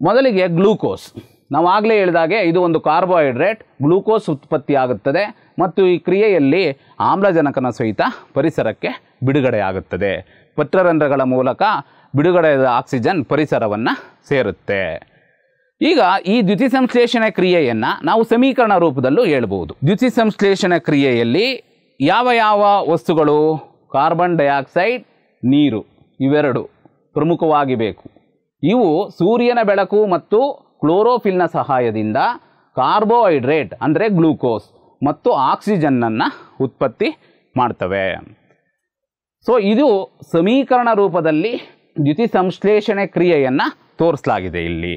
ಮೊದಲಿಗೆ ಗ್ಲೂಕೋಸ್ ನಾವು ಆಗಲೇ ಹೇಳಿದಾಗೆ ಇದು ಒಂದು ಕಾರ್ಬೋಹೈಡ್ರೇಟ್ ಗ್ಲೂಕೋಸ್ ಉತ್ಪತ್ತಿ ಆಗುತ್ತದೆ ಮತ್ತು ಈ ಕ್ರಿಯೆಯಲ್ಲಿ ಆಮ್ಲಜನಕನ ಸಹಿತ ಪರಿಸರಕ್ಕೆ ಬಿಡುಗಡೆಯಾಗುತ್ತದೆ ಪತ್ರರಂಧ್ರಗಳ ಮೂಲಕ ಬಿಡುಗಡೆಯಾದ ಆಕ್ಸಿಜನ್ ಪರಿಸರವನ್ನು ಸೇರುತ್ತೆ ಈಗ ಈ ದ್ಯುತಿ ಸಂಶ್ಲೇಷಣೆ ಕ್ರಿಯೆಯನ್ನು ನಾವು ಸಮೀಕರಣ ರೂಪದಲ್ಲೂ ಹೇಳ್ಬೋದು ದ್ಯುತಿ ಸಂಶ್ಲೇಷಣೆ ಕ್ರಿಯೆಯಲ್ಲಿ ಯಾವ ಯಾವ ವಸ್ತುಗಳು ಕಾರ್ಬನ್ ಡೈಆಕ್ಸೈಡ್ ನೀರು ಇವೆರಡು ಪ್ರಮುಖವಾಗಿ ಬೇಕು ಇವು ಸೂರ್ಯನ ಬೆಳಕು ಮತ್ತು ಕ್ಲೋರೋಫಿಲ್ನ ಸಹಾಯದಿಂದ ಕಾರ್ಬೋಹೈಡ್ರೇಟ್ ಅಂದರೆ ಗ್ಲೂಕೋಸ್ ಮತ್ತು ಆಕ್ಸಿಜನ್ನನ್ನು ಉತ್ಪತ್ತಿ ಮಾಡ್ತವೆ ಸೊ ಇದು ಸಮೀಕರಣ ರೂಪದಲ್ಲಿ ದ್ಯುತಿ ಸಂಶ್ಲೇಷಣೆ ಕ್ರಿಯೆಯನ್ನು ತೋರಿಸಲಾಗಿದೆ ಇಲ್ಲಿ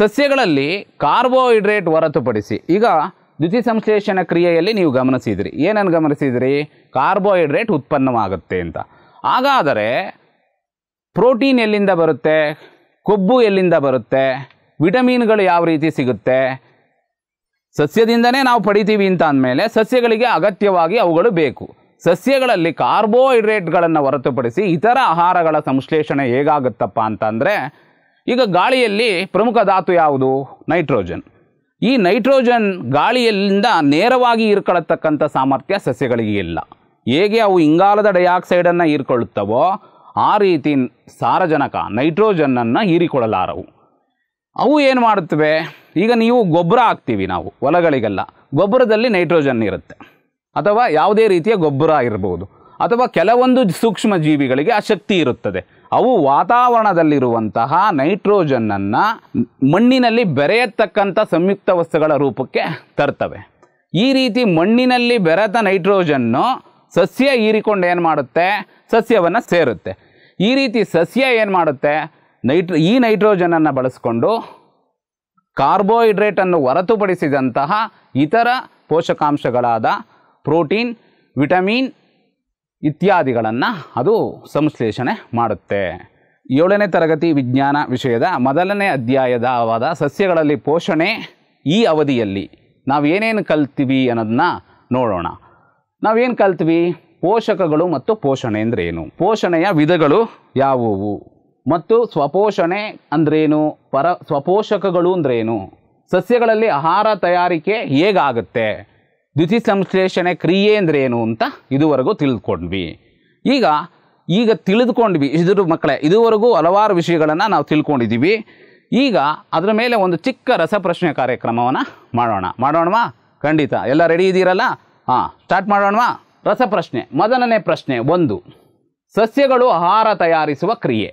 ಸಸ್ಯಗಳಲ್ಲಿ ಕಾರ್ಬೋಹೈಡ್ರೇಟ್ ಹೊರತುಪಡಿಸಿ ಈಗ ದ್ಯುತಿ ಸಂಶ್ಲೇಷಣ ಕ್ರಿಯೆಯಲ್ಲಿ ನೀವು ಗಮನಿಸಿದಿರಿ ಏನನ್ನು ಗಮನಿಸಿದಿರಿ ಕಾರ್ಬೋಹೈಡ್ರೇಟ್ ಉತ್ಪನ್ನವಾಗುತ್ತೆ ಅಂತ ಹಾಗಾದರೆ ಪ್ರೋಟೀನ್ ಎಲ್ಲಿಂದ ಬರುತ್ತೆ ಕೊಬ್ಬು ಎಲ್ಲಿಂದ ಬರುತ್ತೆ ವಿಟಮಿನ್ಗಳು ಯಾವ ರೀತಿ ಸಿಗುತ್ತೆ ಸಸ್ಯದಿಂದನೇ ನಾವು ಪಡಿತೀವಿ ಅಂತ ಅಂದಮೇಲೆ ಸಸ್ಯಗಳಿಗೆ ಅಗತ್ಯವಾಗಿ ಅವುಗಳು ಬೇಕು ಸಸ್ಯಗಳಲ್ಲಿ ಕಾರ್ಬೋಹೈಡ್ರೇಟ್ಗಳನ್ನು ಹೊರತುಪಡಿಸಿ ಇತರ ಆಹಾರಗಳ ಸಂಶ್ಲೇಷಣೆ ಹೇಗಾಗುತ್ತಪ್ಪ ಅಂತಂದರೆ ಈಗ ಗಾಳಿಯಲ್ಲಿ ಪ್ರಮುಖ ಧಾತು ಯಾವುದು ನೈಟ್ರೋಜನ್ ಈ ನೈಟ್ರೋಜನ್ ಗಾಳಿಯಲ್ಲಿಂದ ನೇರವಾಗಿ ಇರ್ಕೊಳ್ಳತಕ್ಕಂಥ ಸಾಮರ್ಥ್ಯ ಸಸ್ಯಗಳಿಗೆ ಇಲ್ಲ ಹೇಗೆ ಅವು ಇಂಗಾಲದ ಡೈಆಕ್ಸೈಡನ್ನು ಹೀರಿಕೊಳ್ಳುತ್ತವೋ ಆ ರೀತಿ ಸಾರಜನಕ ನೈಟ್ರೋಜನನ್ನು ಹೀರಿಕೊಳ್ಳಲಾರವು ಅವು ಏನು ಮಾಡುತ್ತವೆ ಈಗ ನೀವು ಗೊಬ್ಬರ ಹಾಕ್ತೀವಿ ನಾವು ಹೊಲಗಳಿಗೆಲ್ಲ ಗೊಬ್ಬರದಲ್ಲಿ ನೈಟ್ರೋಜನ್ ಇರುತ್ತೆ ಅಥವಾ ಯಾವುದೇ ರೀತಿಯ ಗೊಬ್ಬರ ಇರಬಹುದು ಅಥವಾ ಕೆಲವೊಂದು ಸೂಕ್ಷ್ಮ ಜೀವಿಗಳಿಗೆ ಆ ಶಕ್ತಿ ಇರುತ್ತದೆ ಅವು ವಾತಾವರಣದಲ್ಲಿರುವಂತಹ ನೈಟ್ರೋಜನ್ನನ್ನು ಮಣ್ಣಿನಲ್ಲಿ ಬೆರೆಯತಕ್ಕಂಥ ಸಂಯುಕ್ತ ವಸ್ತುಗಳ ರೂಪಕ್ಕೆ ತರ್ತವೆ ಈ ರೀತಿ ಮಣ್ಣಿನಲ್ಲಿ ಬೆರೆತ ನೈಟ್ರೋಜನ್ನು ಸಸ್ಯ ಹೀರಿಕೊಂಡು ಏನು ಮಾಡುತ್ತೆ ಸಸ್ಯವನ್ನು ಸೇರುತ್ತೆ ಈ ರೀತಿ ಸಸ್ಯ ಏನು ಮಾಡುತ್ತೆ ನೈಟ್ರ ಈ ನೈಟ್ರೋಜನನ್ನು ಬಳಸ್ಕೊಂಡು ಕಾರ್ಬೋಹೈಡ್ರೇಟನ್ನು ಹೊರತುಪಡಿಸಿದಂತಹ ಇತರ ಪೋಷಕಾಂಶಗಳಾದ ಪ್ರೋಟೀನ್ ವಿಟಮಿನ್ ಇತ್ಯಾದಿಗಳನ್ನು ಅದು ಸಂಶ್ಲೇಷಣೆ ಮಾಡುತ್ತೆ ಏಳನೇ ತರಗತಿ ವಿಜ್ಞಾನ ವಿಷಯದ ಮೊದಲನೇ ಅಧ್ಯಾಯದವಾದ ಸಸ್ಯಗಳಲ್ಲಿ ಪೋಷಣೆ ಈ ಅವಧಿಯಲ್ಲಿ ನಾವು ಕಲ್ತೀವಿ ಅನ್ನೋದನ್ನ ನೋಡೋಣ ನಾವೇನು ಕಲ್ತೀವಿ ಪೋಷಕಗಳು ಮತ್ತು ಪೋಷಣೆ ಅಂದರೆ ಏನು ಪೋಷಣೆಯ ವಿಧಗಳು ಯಾವುವು ಮತ್ತು ಸ್ವಪೋಷಣೆ ಅಂದ್ರೇನು ಪರ ಸ್ವಪೋಷಕಗಳು ಅಂದ್ರೇನು ಸಸ್ಯಗಳಲ್ಲಿ ಆಹಾರ ತಯಾರಿಕೆ ಹೇಗಾಗುತ್ತೆ ದ್ಯುತಿ ಸಂಶ್ಲೇಷಣೆ ಕ್ರಿಯೆ ಅಂದ್ರೇನು ಅಂತ ಇದುವರೆಗೂ ತಿಳಿದುಕೊಂಡ್ವಿ ಈಗ ಈಗ ತಿಳಿದುಕೊಂಡ್ವಿ ಇದ್ರ ಮಕ್ಕಳೇ ಇದುವರೆಗೂ ಹಲವಾರು ವಿಷಯಗಳನ್ನು ನಾವು ತಿಳ್ಕೊಂಡಿದ್ದೀವಿ ಈಗ ಅದರ ಮೇಲೆ ಒಂದು ಚಿಕ್ಕ ರಸಪ್ರಶ್ನೆ ಕಾರ್ಯಕ್ರಮವನ್ನು ಮಾಡೋಣ ಮಾಡೋಣವಾ ಖಂಡಿತ ಎಲ್ಲ ರೆಡಿ ಇದ್ದೀರಲ್ಲ ಹಾಂ ಸ್ಟಾರ್ಟ್ ಮಾಡೋಣವಾ ರಸಪ್ರಶ್ನೆ ಮೊದಲನೇ ಪ್ರಶ್ನೆ ಒಂದು ಸಸ್ಯಗಳು ಆಹಾರ ತಯಾರಿಸುವ ಕ್ರಿಯೆ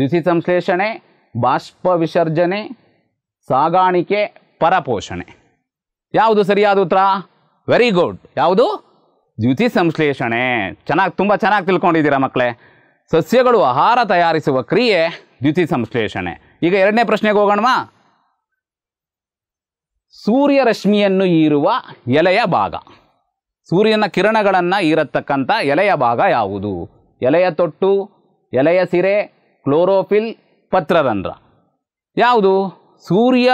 ದ್ಯುತಿ ಸಂಶ್ಲೇಷಣೆ ಬಾಷ್ಪ ವಿಸರ್ಜನೆ ಸಾಗಾಣಿಕೆ ಪರಪೋಷಣೆ ಯಾವುದು ಸರಿಯಾದ ಉತ್ತರ ವೆರಿ ಗುಡ್ ಯಾವುದು ದ್ಯುತಿ ಸಂಶ್ಲೇಷಣೆ ಚೆನ್ನಾಗಿ ತುಂಬ ಚೆನ್ನಾಗಿ ತಿಳ್ಕೊಂಡಿದ್ದೀರಾ ಮಕ್ಕಳೇ ಸಸ್ಯಗಳು ಆಹಾರ ತಯಾರಿಸುವ ಕ್ರಿಯೆ ದ್ಯುತಿ ಸಂಶ್ಲೇಷಣೆ ಈಗ ಎರಡನೇ ಪ್ರಶ್ನೆಗೆ ಹೋಗೋಣವಾ ಸೂರ್ಯರಶ್ಮಿಯನ್ನು ಈರುವ ಎಲೆಯ ಭಾಗ ಸೂರ್ಯನ ಕಿರಣಗಳನ್ನು ಈರತಕ್ಕಂಥ ಎಲೆಯ ಭಾಗ ಯಾವುದು ಎಲೆಯ ತೊಟ್ಟು ಎಲೆಯ ಸಿರೆ ಕ್ಲೋರೋಫಿಲ್ ಪತ್ರರಂಧ್ರ ಯಾವುದು ಸೂರ್ಯ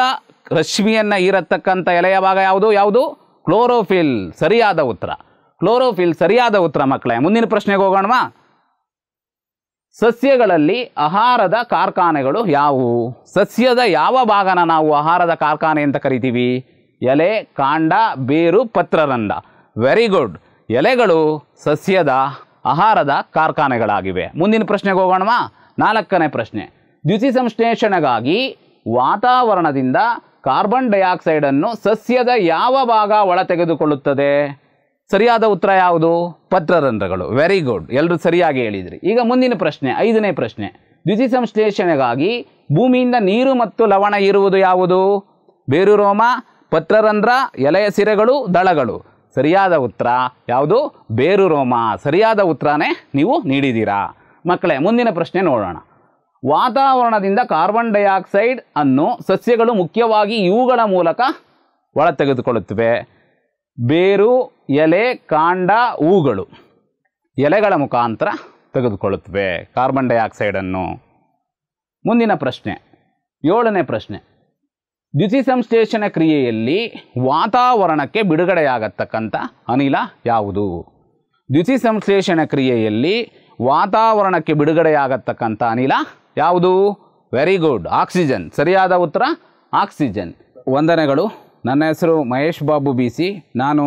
ರಶ್ಮಿಯನ್ನು ಇರತಕ್ಕಂಥ ಎಲೆಯ ಭಾಗ ಯಾವುದು ಯಾವುದು ಕ್ಲೋರೋಫಿಲ್ ಸರಿಯಾದ ಉತ್ತರ ಕ್ಲೋರೋಫಿಲ್ ಸರಿಯಾದ ಉತ್ತರ ಮಕ್ಕಳೇ ಮುಂದಿನ ಪ್ರಶ್ನೆಗೆ ಹೋಗೋಣವಾ ಸಸ್ಯಗಳಲ್ಲಿ ಆಹಾರದ ಕಾರ್ಖಾನೆಗಳು ಯಾವುವು ಸಸ್ಯದ ಯಾವ ಭಾಗನ ನಾವು ಆಹಾರದ ಕಾರ್ಖಾನೆ ಅಂತ ಕರಿತೀವಿ ಎಲೆ ಕಾಂಡ ಬೇರು ಪತ್ರರಂಧ ವೆರಿ ಗುಡ್ ಎಲೆಗಳು ಸಸ್ಯದ ಆಹಾರದ ಕಾರ್ಖಾನೆಗಳಾಗಿವೆ ಮುಂದಿನ ಪ್ರಶ್ನೆಗೆ ಹೋಗೋಣವಾ ನಾಲ್ಕನೇ ಪ್ರಶ್ನೆ ದ್ಯುತಿ ಸಂಶ್ಲೇಷಣೆಗಾಗಿ ವಾತಾವರಣದಿಂದ ಕಾರ್ಬನ್ ಡೈಆಕ್ಸೈಡನ್ನು ಸಸ್ಯದ ಯಾವ ಭಾಗ ಒಳ ತೆಗೆದುಕೊಳ್ಳುತ್ತದೆ ಸರಿಯಾದ ಉತ್ತರ ಯಾವುದು ಪತ್ರರಂಧ್ರಗಳು ವೆರಿ ಗುಡ್ ಎಲ್ಲರೂ ಸರಿಯಾಗಿ ಹೇಳಿದ್ರಿ ಈಗ ಮುಂದಿನ ಪ್ರಶ್ನೆ ಐದನೇ ಪ್ರಶ್ನೆ ದ್ಯುತಿ ಸಂಶ್ಲೇಷಣೆಗಾಗಿ ಭೂಮಿಯಿಂದ ನೀರು ಮತ್ತು ಲವಣ ಇರುವುದು ಯಾವುದು ಬೇರು ರೋಮ ಪತ್ರರಂಧ್ರ ಎಲೆಯ ಸಿರೆಗಳು ದಳಗಳು ಸರಿಯಾದ ಉತ್ತರ ಯಾವುದು ಬೇರು ರೋಮ ಸರಿಯಾದ ಉತ್ತರನೇ ನೀವು ನೀಡಿದ್ದೀರಾ ಮಕ್ಕಳೇ ಮುಂದಿನ ಪ್ರಶ್ನೆ ನೋಡೋಣ ವಾತಾವರಣದಿಂದ ಕಾರ್ಬನ್ ಡೈಆಕ್ಸೈಡ್ ಅನ್ನು ಸಸ್ಯಗಳು ಮುಖ್ಯವಾಗಿ ಇವುಗಳ ಮೂಲಕ ಒಳ ತೆಗೆದುಕೊಳ್ಳುತ್ತವೆ ಬೇರು ಎಲೆ ಕಾಂಡ ಹೂಗಳು ಎಲೆಗಳ ಮುಖಾಂತರ ತೆಗೆದುಕೊಳ್ಳುತ್ತವೆ ಕಾರ್ಬನ್ ಡೈಆಕ್ಸೈಡನ್ನು ಮುಂದಿನ ಪ್ರಶ್ನೆ ಏಳನೇ ಪ್ರಶ್ನೆ ದ್ಯುತಿ ಸಂಶ್ಲೇಷಣ ಕ್ರಿಯೆಯಲ್ಲಿ ವಾತಾವರಣಕ್ಕೆ ಬಿಡುಗಡೆಯಾಗತಕ್ಕಂಥ ಅನಿಲ ಯಾವುದು ದ್ಯುತಿ ಕ್ರಿಯೆಯಲ್ಲಿ ವಾತಾವರಣಕ್ಕೆ ಬಿಡುಗಡೆಯಾಗತಕ್ಕಂಥ ಅನಿಲ ಯಾವುದು ವೆರಿ ಗುಡ್ ಆಕ್ಸಿಜನ್ ಸರಿಯಾದ ಉತ್ತರ ಆಕ್ಸಿಜನ್ ವಂದನೆಗಳು ನನ್ನ ಹೆಸರು ಮಹೇಶ್ ಬಾಬು ಬಿಸಿ ನಾನು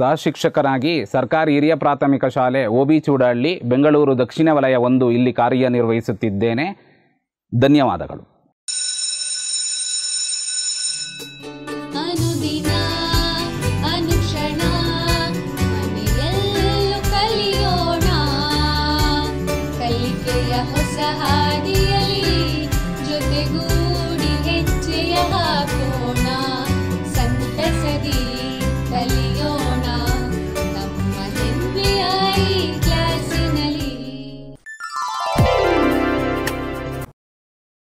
ಸಹಶಿಕ್ಷಕರಾಗಿ ಸರ್ಕಾರಿ ಹಿರಿಯ ಪ್ರಾಥಮಿಕ ಶಾಲೆ ಒ ಬಿ ಚೂಡಹಳ್ಳಿ ಬೆಂಗಳೂರು ದಕ್ಷಿಣ ವಲಯ ಒಂದು ಇಲ್ಲಿ ಕಾರ್ಯನಿರ್ವಹಿಸುತ್ತಿದ್ದೇನೆ ಧನ್ಯವಾದಗಳು